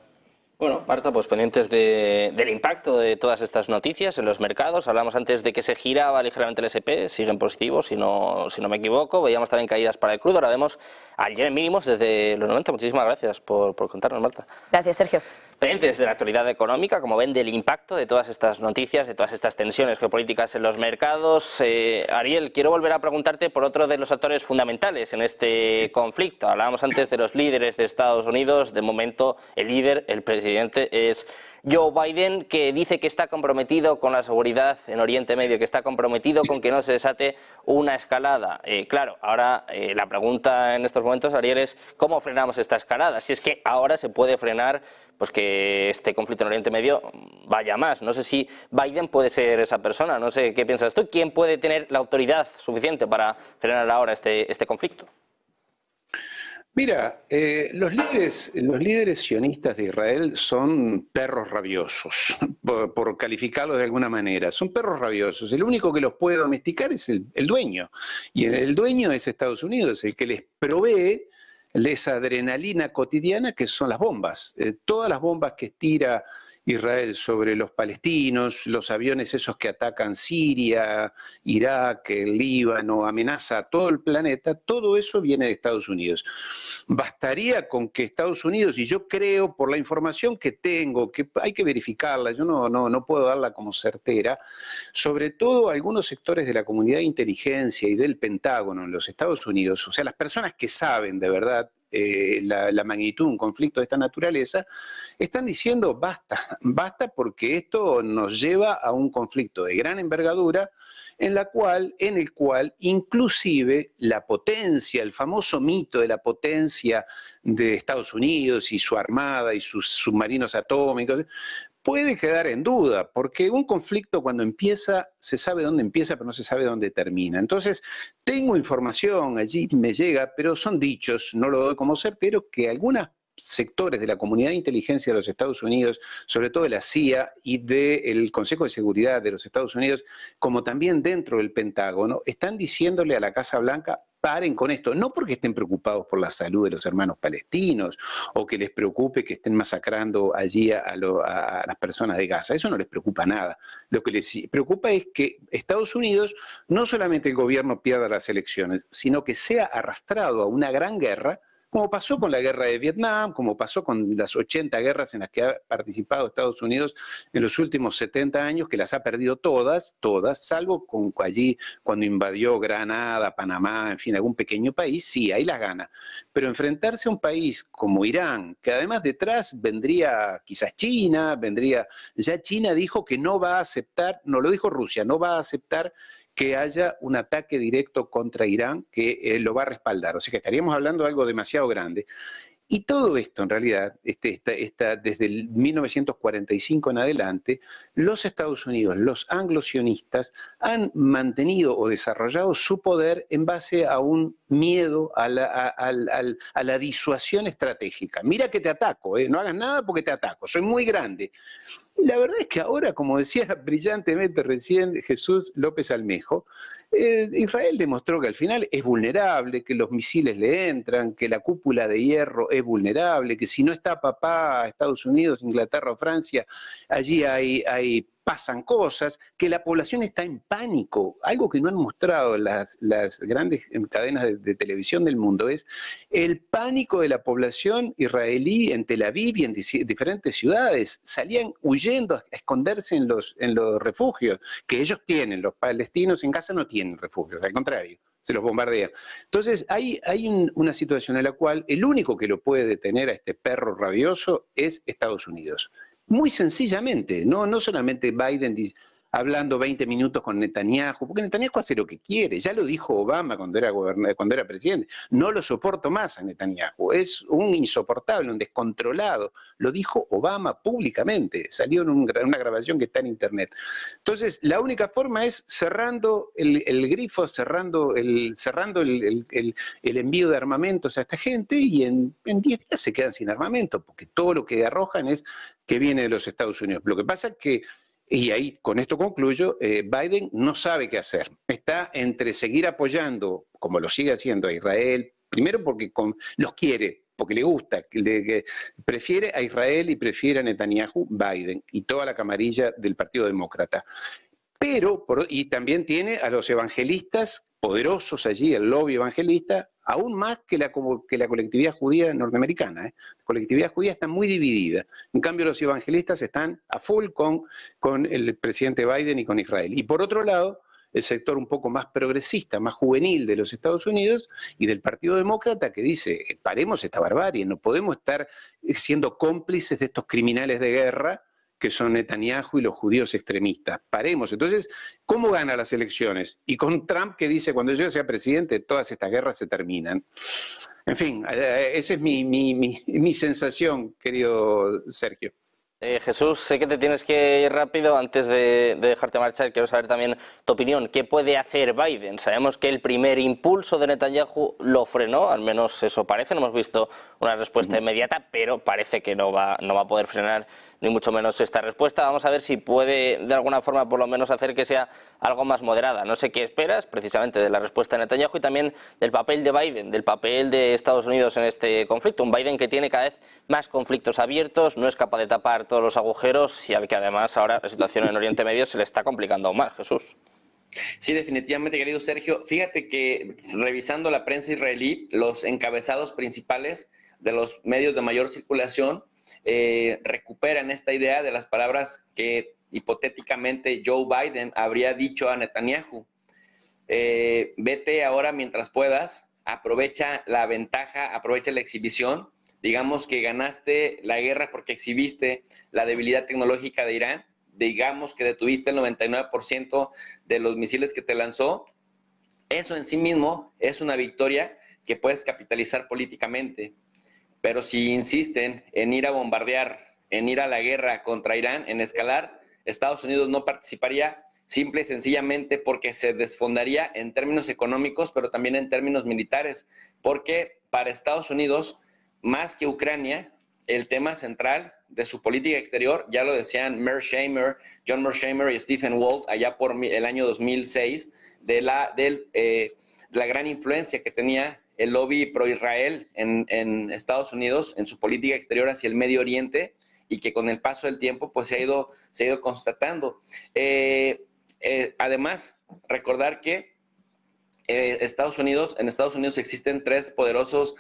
Bueno, Marta, pues pendientes del impacto de todas estas noticias en los mercados. Hablamos antes de que se giraba ligeramente el SP, siguen positivos, si no, si no me equivoco. Veíamos también caídas para el crudo. Ahora vemos ayer mínimos desde los 90. Muchísimas gracias por contarnos, Marta. Gracias, Sergio pendientes de la actualidad económica, como ven, del impacto de todas estas noticias, de todas estas tensiones geopolíticas en los mercados. Eh, Ariel, quiero volver a preguntarte por otro de los actores fundamentales en este conflicto. Hablábamos antes de los líderes de Estados Unidos. De momento, el líder, el presidente, es Joe Biden, que dice que está comprometido con la seguridad en Oriente Medio, que está comprometido con que no se desate una escalada. Eh, claro, ahora eh, la pregunta en estos momentos, Ariel, es cómo frenamos esta escalada. Si es que ahora se puede frenar pues que este conflicto en Oriente Medio vaya más. No sé si Biden puede ser esa persona, no sé qué piensas tú. ¿Quién puede tener la autoridad suficiente para frenar ahora este, este conflicto? Mira, eh, los, líderes, los líderes sionistas de Israel son perros rabiosos, por, calificarlos de alguna manera. Son perros rabiosos. El único que los puede domesticar es el, dueño. Y el, dueño es Estados Unidos, el que les provee esa adrenalina cotidiana que son las bombas. Eh, todas las bombas que tira Israel sobre los palestinos, los aviones esos que atacan Siria, Irak, el Líbano, amenaza a todo el planeta, todo eso viene de Estados Unidos. Bastaría con que Estados Unidos, y yo creo por la información que tengo, que hay que verificarla, yo no, no, no puedo darla como certera, sobre todo algunos sectores de la comunidad de inteligencia y del Pentágono en los Estados Unidos, o sea, las personas que saben de verdad, eh, la, magnitud de un conflicto de esta naturaleza, están diciendo basta, basta porque esto nos lleva a un conflicto de gran envergadura en, la cual, en el cual inclusive la potencia, el famoso mito de la potencia de Estados Unidos y su armada y sus submarinos atómicos, puede quedar en duda, porque un conflicto cuando empieza, se sabe dónde empieza, pero no se sabe dónde termina. Entonces, tengo información, allí me llega, pero son dichos, no lo doy como certero, que algunos sectores de la comunidad de inteligencia de los Estados Unidos, sobre todo de la CIA y del Consejo de Seguridad de los Estados Unidos, como también dentro del Pentágono, están diciéndole a la Casa Blanca, con esto. No porque estén preocupados por la salud de los hermanos palestinos o que les preocupe que estén masacrando allí a, a las personas de Gaza. Eso no les preocupa nada. Lo que les preocupa es que Estados Unidos, no solamente el gobierno pierda las elecciones, sino que sea arrastrado a una gran guerra como pasó con la guerra de Vietnam, como pasó con las 80 guerras en las que ha participado Estados Unidos en los últimos 70 años, que las ha perdido todas, todas, salvo con allí cuando invadió Granada, Panamá, en fin, algún pequeño país, sí, ahí las gana. Pero enfrentarse a un país como Irán, que además detrás vendría quizás China, vendría, ya China dijo que no va a aceptar, no lo dijo Rusia, no va a aceptar que haya un ataque directo contra Irán que eh, lo va a respaldar. O sea que estaríamos hablando de algo demasiado grande. Y todo esto, en realidad, este, desde 1945 en adelante, los Estados Unidos, los anglosionistas, han mantenido o desarrollado su poder en base a un miedo a la, disuasión estratégica. Mira que te ataco, eh, no hagas nada porque te ataco, soy muy grande. La verdad es que ahora, como decía brillantemente recién Jesús López Almejo, eh, Israel demostró que al final es vulnerable, que los misiles le entran, que la cúpula de hierro es vulnerable, que si no está papá, Estados Unidos, Inglaterra o Francia, allí hay, hay pasan cosas, que la población está en pánico. Algo que no han mostrado las, grandes eh, cadenas de, televisión del mundo es el pánico de la población israelí en Tel Aviv y en diferentes ciudades. Salían huyendo a esconderse en los, refugios que ellos tienen. Los palestinos en casa no tienen refugios, al contrario se los bombardea. Entonces, hay, una situación en la cual el único que lo puede detener a este perro rabioso es Estados Unidos. Muy sencillamente, no, no solamente Biden dice, hablando 20 minutos con Netanyahu, porque Netanyahu hace lo que quiere, ya lo dijo Obama cuando era, cuando era presidente, no lo soporto más a Netanyahu, es un insoportable, un descontrolado, lo dijo Obama públicamente, salió en una grabación que está en internet. Entonces, la única forma es cerrando el, grifo, cerrando, el, cerrando el, envío de armamentos a esta gente y en 10 días se quedan sin armamento, porque todo lo que arrojan es que viene de los Estados Unidos. Lo que pasa es que y ahí con esto concluyo, eh, Biden no sabe qué hacer. Está entre seguir apoyando, como lo sigue haciendo a Israel, primero porque los quiere, porque le gusta, que prefiere a Israel y prefiere a Netanyahu Biden y toda la camarilla del Partido Demócrata. Pero, y también tiene a los evangelistas poderosos allí, el lobby evangelista, aún más que la, que la colectividad judía norteamericana. ¿eh? La colectividad judía está muy dividida. En cambio, los evangelistas están a full con, con el presidente Biden y con Israel. Y por otro lado, el sector un poco más progresista, más juvenil de los Estados Unidos y del Partido Demócrata que dice, eh, paremos esta barbarie, no podemos estar siendo cómplices de estos criminales de guerra que son Netanyahu y los judíos extremistas. Paremos. Entonces, ¿cómo gana las elecciones? Y con Trump que dice, cuando yo sea presidente, todas estas guerras se terminan. En fin, eh, esa es mi, mi, mi, sensación, querido Sergio. Eh, Jesús, sé que te tienes que ir rápido antes de, de, dejarte marchar. Quiero saber también tu opinión. ¿Qué puede hacer Biden? Sabemos que el primer impulso de Netanyahu lo frenó, al menos eso parece. No hemos visto una respuesta inmediata, pero parece que no va, no va a poder frenar ni mucho menos esta respuesta. Vamos a ver si puede de alguna forma por lo menos hacer que sea algo más moderada. No sé qué esperas precisamente de la respuesta de Netanyahu y también del papel de Biden, del papel de Estados Unidos en este conflicto. Un Biden que tiene cada vez más conflictos abiertos, no es capaz de tapar todos los agujeros y al que además ahora la situación en Oriente Medio se le está complicando aún más. Jesús. Sí, definitivamente, querido Sergio. Fíjate que revisando la prensa israelí, los encabezados principales de los medios de mayor circulación eh, recuperan esta idea de las palabras que hipotéticamente Joe Biden habría dicho a Netanyahu. Eh, vete ahora mientras puedas, aprovecha la ventaja, aprovecha la exhibición. Digamos que ganaste la guerra porque exhibiste la debilidad tecnológica de Irán. Digamos que detuviste el 99% de los misiles que te lanzó. Eso en sí mismo es una victoria que puedes capitalizar políticamente. Pero si insisten en ir a bombardear, en ir a la guerra contra Irán, en escalar, Estados Unidos no participaría simple y sencillamente porque se desfondaría en términos económicos, pero también en términos militares, porque para Estados Unidos, más que Ucrania, el tema central de su política exterior, ya lo decían John Mershamer y Stephen Walt allá por el año 2006, de la, del, eh, la gran influencia que tenía el lobby pro-Israel en, Estados Unidos, en su política exterior hacia el Medio Oriente, y que con el paso del tiempo pues, se, ha ido, se ha ido constatando. Eh, eh, además, recordar que eh, Estados Unidos, en Estados Unidos existen tres poderosos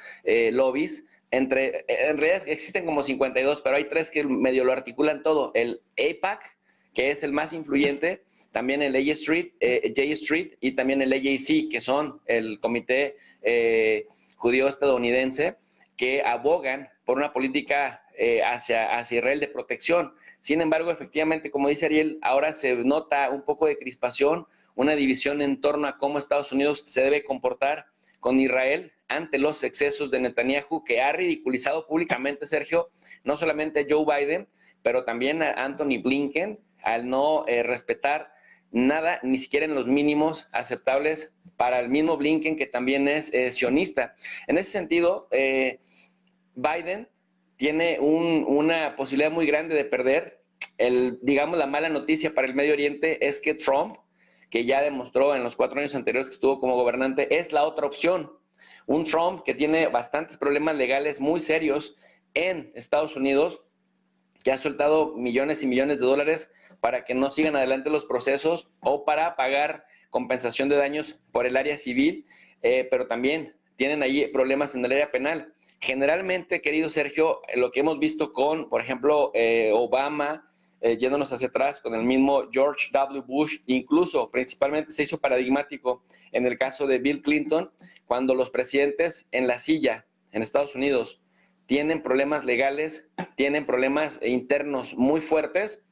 lobbies. Entre, en realidad existen como 52, pero hay tres que medio lo articulan todo. El AIPAC, que es el más influyente, también el Street, eh, J Street y también el AJC, que son el Comité eh, Judío Estadounidense, que abogan por una política eh, hacia, hacia Israel de protección. Sin embargo, efectivamente, como dice Ariel, ahora se nota un poco de crispación, una división en torno a cómo Estados Unidos se debe comportar con Israel ante los excesos de Netanyahu, que ha ridiculizado públicamente, Sergio, no solamente a Joe Biden, pero también a Anthony Blinken, al no eh, respetar nada, ni siquiera en los mínimos aceptables para el mismo Blinken, que también es eh, sionista. En ese sentido, eh, Biden tiene una posibilidad muy grande de perder. El, digamos, la mala noticia para el Medio Oriente es que Trump, que ya demostró en los cuatro años anteriores que estuvo como gobernante, es la otra opción. Un Trump que tiene bastantes problemas legales muy serios en Estados Unidos, que ha soltado millones y millones de dólares para que no sigan adelante los procesos o para pagar compensación de daños por el área civil, eh, pero también tienen ahí problemas en el área penal. Generalmente, querido Sergio, lo que hemos visto con, por ejemplo, eh, Obama, eh, yéndonos hacia atrás con el mismo George W. Bush, incluso principalmente se hizo paradigmático en el caso de Bill Clinton, cuando los presidentes en la silla en Estados Unidos tienen problemas legales, tienen problemas internos muy fuertes,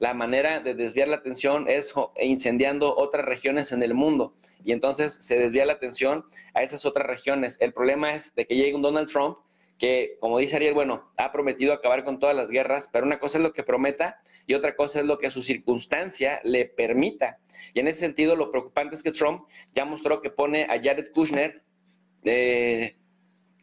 la manera de desviar la atención es incendiando otras regiones en el mundo y entonces se desvía la atención a esas otras regiones. El problema es de que llegue un Donald Trump que, como dice Ariel, bueno, ha prometido acabar con todas las guerras, pero una cosa es lo que prometa y otra cosa es lo que a su circunstancia le permita. Y en ese sentido, lo preocupante es que Trump ya mostró que pone a Jared Kushner eh,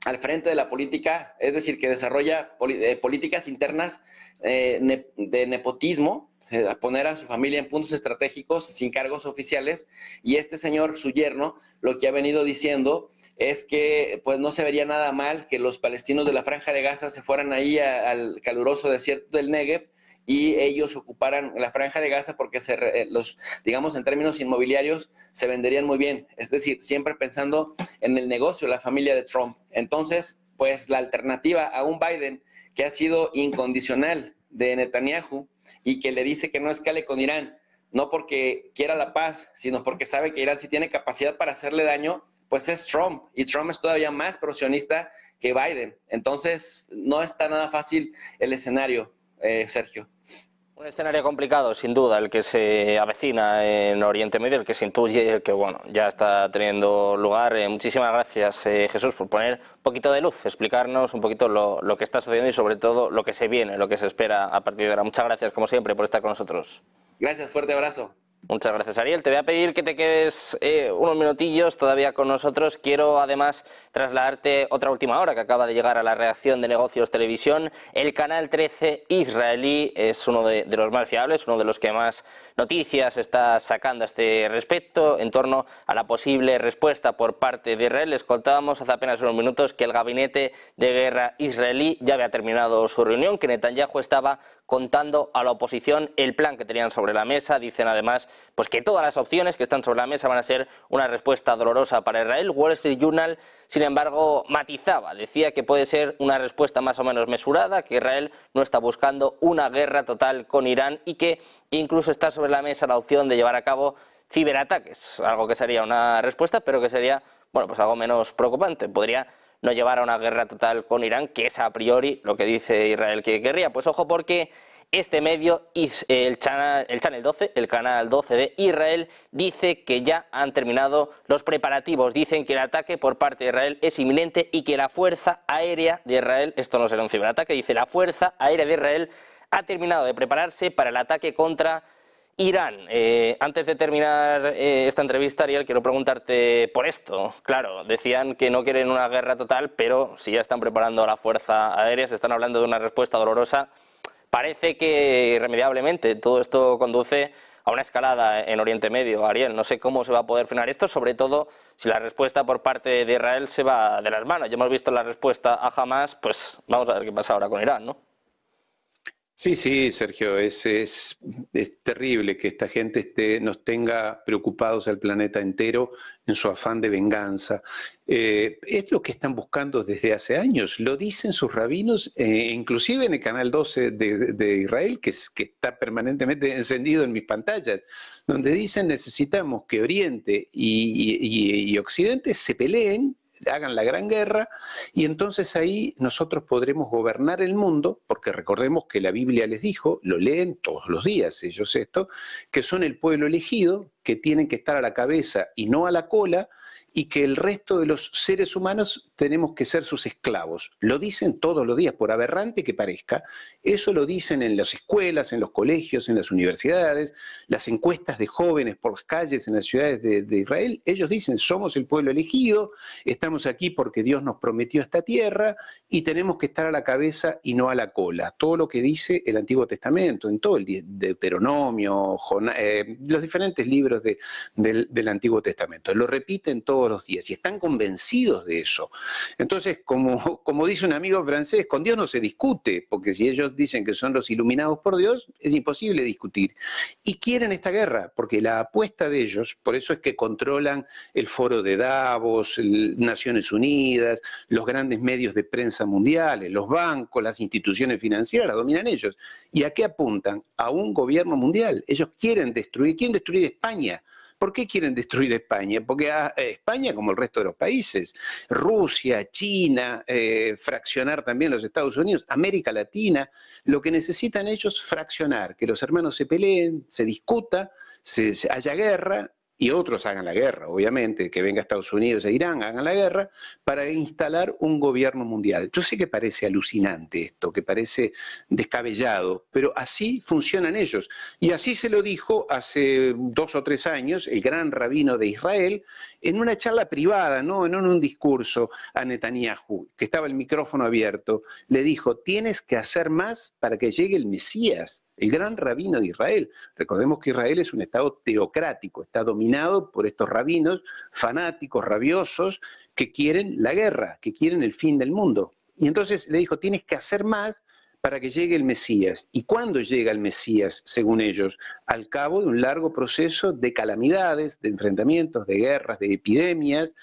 al frente de la política, es decir, que desarrolla eh, políticas internas eh, de nepotismo, eh, a poner a su familia en puntos estratégicos sin cargos oficiales. Y este señor, su yerno, lo que ha venido diciendo es que pues no se vería nada mal que los palestinos de la franja de Gaza se fueran ahí al caluroso desierto del Negev y ellos ocuparan la franja de Gaza porque eh, los, digamos, en términos inmobiliarios se venderían muy bien. Es decir, siempre pensando en el negocio, la familia de Trump. Entonces, pues la alternativa a un Biden que ha sido incondicional de Netanyahu y que le dice que no escale con Irán, no porque quiera la paz, sino porque sabe que Irán sí tiene capacidad para hacerle daño, pues es Trump. Y Trump es todavía más prosionista que Biden. Entonces, no está nada fácil el escenario, eh, Sergio. Un escenario complicado, sin duda, el que se avecina en Oriente Medio, el que se intuye, el que bueno, ya está teniendo lugar. Eh, muchísimas gracias, eh, Jesús, por poner un poquito de luz, explicarnos un poquito lo, que está sucediendo y sobre todo lo que se viene, lo que se espera a partir de ahora. Muchas gracias, como siempre, por estar con nosotros. Gracias, fuerte abrazo. Muchas gracias, Ariel. Te voy a pedir que te quedes eh, unos minutillos todavía con nosotros. Quiero además trasladarte otra última hora que acaba de llegar a la reacción de Negocios Televisión. El canal 13 israelí es uno de, los más fiables, uno de los que más noticias está sacando a este respecto en torno a la posible respuesta por parte de Israel. Les contábamos hace apenas unos minutos que el gabinete de guerra israelí ya había terminado su reunión, que Netanyahu estaba contando a la oposición el plan que tenían sobre la mesa. Dicen además pues que todas las opciones que están sobre la mesa van a ser una respuesta dolorosa para Israel. Wall Street Journal, sin embargo, matizaba, decía que puede ser una respuesta más o menos mesurada, que Israel no está buscando una guerra total con Irán y que incluso está sobre la mesa la opción de llevar a cabo ciberataques, algo que sería una respuesta, pero que sería bueno, pues algo menos preocupante. Podría no llevar a una guerra total con Irán, que es a priori lo que dice Israel que querría. Pues ojo porque este medio, el Channel, el 12, el canal 12 de Israel, dice que ya han terminado los preparativos. Dicen que el ataque por parte de Israel es inminente y que la fuerza aérea de Israel, esto no será un ciberataque, dice la fuerza aérea de Israel ha terminado de prepararse para el ataque contra Irán. Eh, antes de terminar eh, esta entrevista, Ariel, quiero preguntarte por esto. Claro, decían que no quieren una guerra total, pero si ya están preparando la fuerza aérea, se están hablando de una respuesta dolorosa. Parece que irremediablemente todo esto conduce a una escalada en Oriente Medio. Ariel, no sé cómo se va a poder frenar esto, sobre todo si la respuesta por parte de Israel se va de las manos. Ya hemos visto la respuesta a Hamas, pues vamos a ver qué pasa ahora con Irán, ¿no? Sí, sí, Sergio, es, terrible que esta gente nos tenga preocupados al planeta entero en su afán de venganza. Eh, es lo que están buscando desde hace años, lo dicen sus rabinos, eh, inclusive en el Canal 12 de, Israel, que, que está permanentemente encendido en mis pantallas, donde dicen necesitamos que Oriente y Occidente se peleen hagan la gran guerra y entonces ahí nosotros podremos gobernar el mundo, porque recordemos que la Biblia les dijo, lo leen todos los días ellos esto, que son el pueblo elegido, que tienen que estar a la cabeza y no a la cola, y que el resto de los seres humanos tenemos que ser sus esclavos. Lo dicen todos los días, por aberrante que parezca, eso lo dicen en las escuelas, en los colegios, en las universidades, las encuestas de jóvenes por las calles en las ciudades de, Israel, ellos dicen, somos el pueblo elegido, estamos aquí porque Dios nos prometió esta tierra y tenemos que estar a la cabeza y no a la cola. Todo lo que dice el Antiguo Testamento, en todo el Deuteronomio, eh, los diferentes libros del Antiguo Testamento, lo repiten todos los días y están convencidos de eso. Entonces, como, como dice un amigo francés, con Dios no se discute, porque si ellos dicen que son los iluminados por Dios, es imposible discutir. Y quieren esta guerra, porque la apuesta de ellos, por eso es que controlan el foro de Davos, las Naciones Unidas, los grandes medios de prensa mundiales, los bancos, las instituciones financieras, la dominan ellos. ¿Y a qué apuntan? A un gobierno mundial. Ellos quieren destruir. ¿Quién destruir España? ¿Por qué quieren destruir España? Porque ah, eh, España, como el resto de los países, Rusia, China, eh, fraccionar también los Estados Unidos, América Latina, lo que necesitan ellos es fraccionar, que los hermanos se peleen, se discuta, se haya guerra y otros hagan la guerra, obviamente, que venga Estados Unidos e Irán, hagan la guerra, para instalar un gobierno mundial. Yo sé que parece alucinante esto, que parece descabellado, pero así funcionan ellos. Y así se lo dijo hace dos o tres años el gran rabino de Israel en una charla privada, no en un discurso a Netanyahu, que estaba el micrófono abierto, le dijo, tienes que hacer más para que llegue el Mesías, el gran rabino de Israel. Recordemos que Israel es un Estado teocrático, está por estos rabinos fanáticos, rabiosos, que quieren la guerra, que quieren el fin del mundo. Y entonces le dijo, tienes que hacer más para que llegue el Mesías. ¿Y cuándo llega el Mesías, según ellos? Al cabo de un largo proceso de calamidades, de enfrentamientos, de guerras, de epidemias,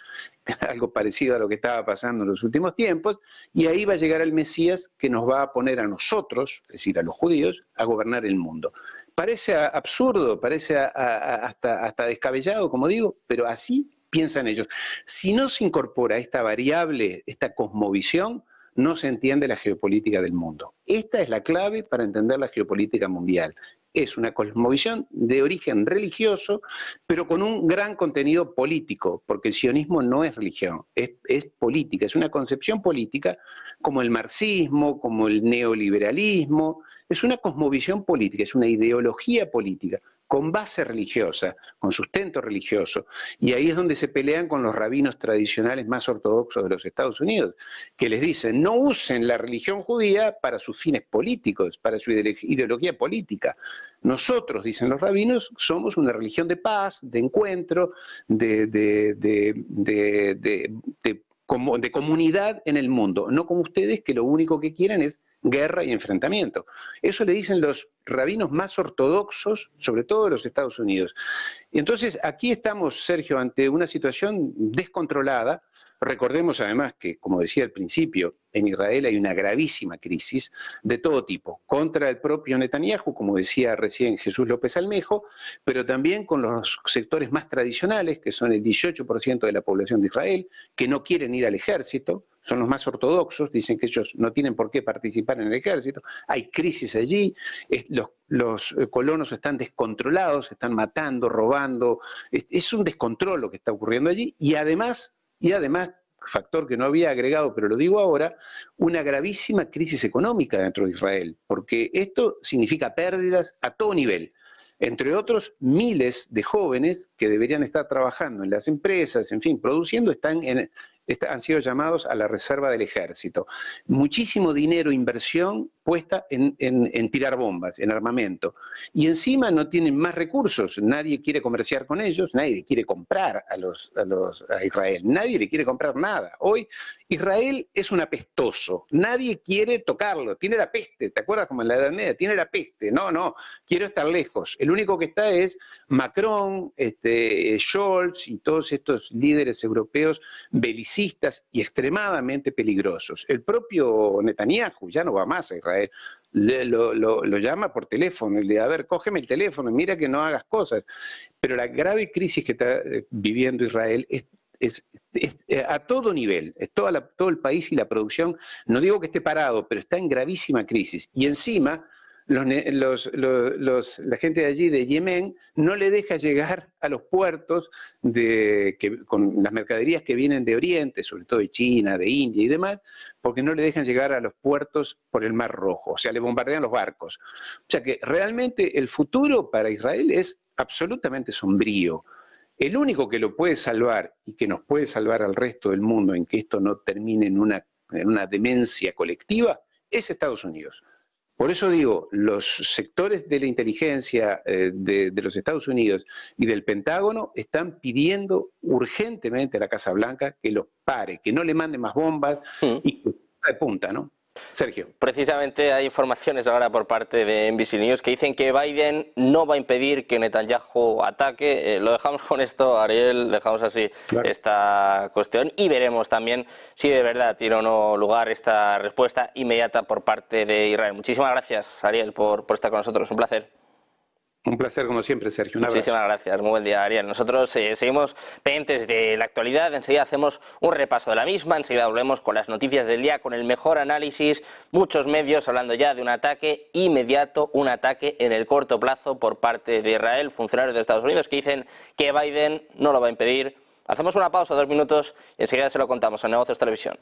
algo parecido a lo que estaba pasando en los últimos tiempos, y ahí va a llegar el Mesías que nos va a poner a nosotros, es decir, a los judíos, a gobernar el mundo. Parece absurdo, parece hasta descabellado, como digo, pero así piensan ellos. Si no se incorpora esta variable, esta cosmovisión, no se entiende la geopolítica del mundo. Esta es la clave para entender la geopolítica mundial es una cosmovisión de origen religioso, pero con un gran contenido político, porque el sionismo no es religión, es, política, es una concepción política como el marxismo, como el neoliberalismo, es una cosmovisión política, es una ideología política con base religiosa, con sustento religioso. Y ahí es donde se pelean con los rabinos tradicionales más ortodoxos de los Estados Unidos, que les dicen, no usen la religión judía para sus fines políticos, para su ideología política. Nosotros, dicen los rabinos, somos una religión de paz, de encuentro, de, comunidad en el mundo, no como ustedes que lo único que quieren es guerra y enfrentamiento. Eso le dicen los rabinos más ortodoxos, sobre todo de los Estados Unidos. Y entonces aquí estamos, Sergio, ante una situación descontrolada. Recordemos además que, como decía al principio, en Israel hay una gravísima crisis de todo tipo, contra el propio Netanyahu, como decía recién Jesús López Almejo, pero también con los sectores más tradicionales, que son el 18% de la población de Israel, que no quieren ir al ejército, son los más ortodoxos, dicen que ellos no tienen por qué participar en el ejército, hay crisis allí, los, eh, colonos están descontrolados, están matando, robando, es, un descontrol lo que está ocurriendo allí y además, y además, factor que no había agregado, pero lo digo ahora, una gravísima crisis económica dentro de Israel, porque esto significa pérdidas a todo nivel, entre otros miles de jóvenes que deberían estar trabajando en las empresas, en fin, produciendo, están en, han sido llamados a la reserva del ejército. Muchísimo dinero, inversión puesta en, tirar bombas, en armamento. Y encima no tienen más recursos, nadie quiere comerciar con ellos, nadie quiere comprar a, los, Israel, nadie le quiere comprar nada. Hoy Israel es un apestoso, nadie quiere tocarlo, tiene la peste, ¿te acuerdas como en la Edad Media? Tiene la peste, no, no, quiero estar lejos. El único que está es Macron, este, Scholz y todos estos líderes europeos belicistas y extremadamente peligrosos. El propio Netanyahu ya no va más a Israel, lo, llama por teléfono y le dice, a ver, cógeme el teléfono, mira que no hagas cosas. Pero la grave crisis que está eh, viviendo Israel es eh, a todo nivel, es toda todo el país y la producción, no digo que esté parado, pero está en gravísima crisis. Y encima, la gente de allí, de Yemen, no le deja llegar a los puertos con las mercaderías que vienen de Oriente, sobre todo de China, de India y demás, porque no le dejan llegar a los puertos por el Mar Rojo, o sea, le bombardean los barcos. O sea que realmente el futuro para Israel es absolutamente sombrío. El único que lo puede salvar y que nos puede salvar al resto del mundo en que esto no termine en una demencia colectiva es Estados Unidos. Por eso digo, los sectores de la inteligencia eh, de, los Estados Unidos y del Pentágono están pidiendo urgentemente a la Casa Blanca que los pare, que no le mande más bombas mm. y que de punta, ¿no? Sergio. Precisamente hay informaciones ahora por parte de NBC News que dicen que Biden no va a impedir que Netanyahu ataque. Eh, lo dejamos con esto, Ariel, dejamos así esta cuestión y veremos también si de verdad tiene o no lugar esta respuesta inmediata por parte de Israel. Muchísimas gracias, Ariel, por estar con nosotros. Un placer. Un placer como siempre, Sergio. Un Muchísimas gracias. Muy buen día, Ariel. Nosotros eh, seguimos pendientes de la actualidad. Enseguida hacemos un repaso de la misma. Enseguida volvemos con las noticias del día, con el mejor análisis. Muchos medios hablando ya de un ataque inmediato, un ataque en el corto plazo por parte de Israel, funcionarios de Estados Unidos que dicen que Biden no lo va a impedir. Hacemos una pausa, dos minutos, y enseguida se lo contamos a Negocios Televisión.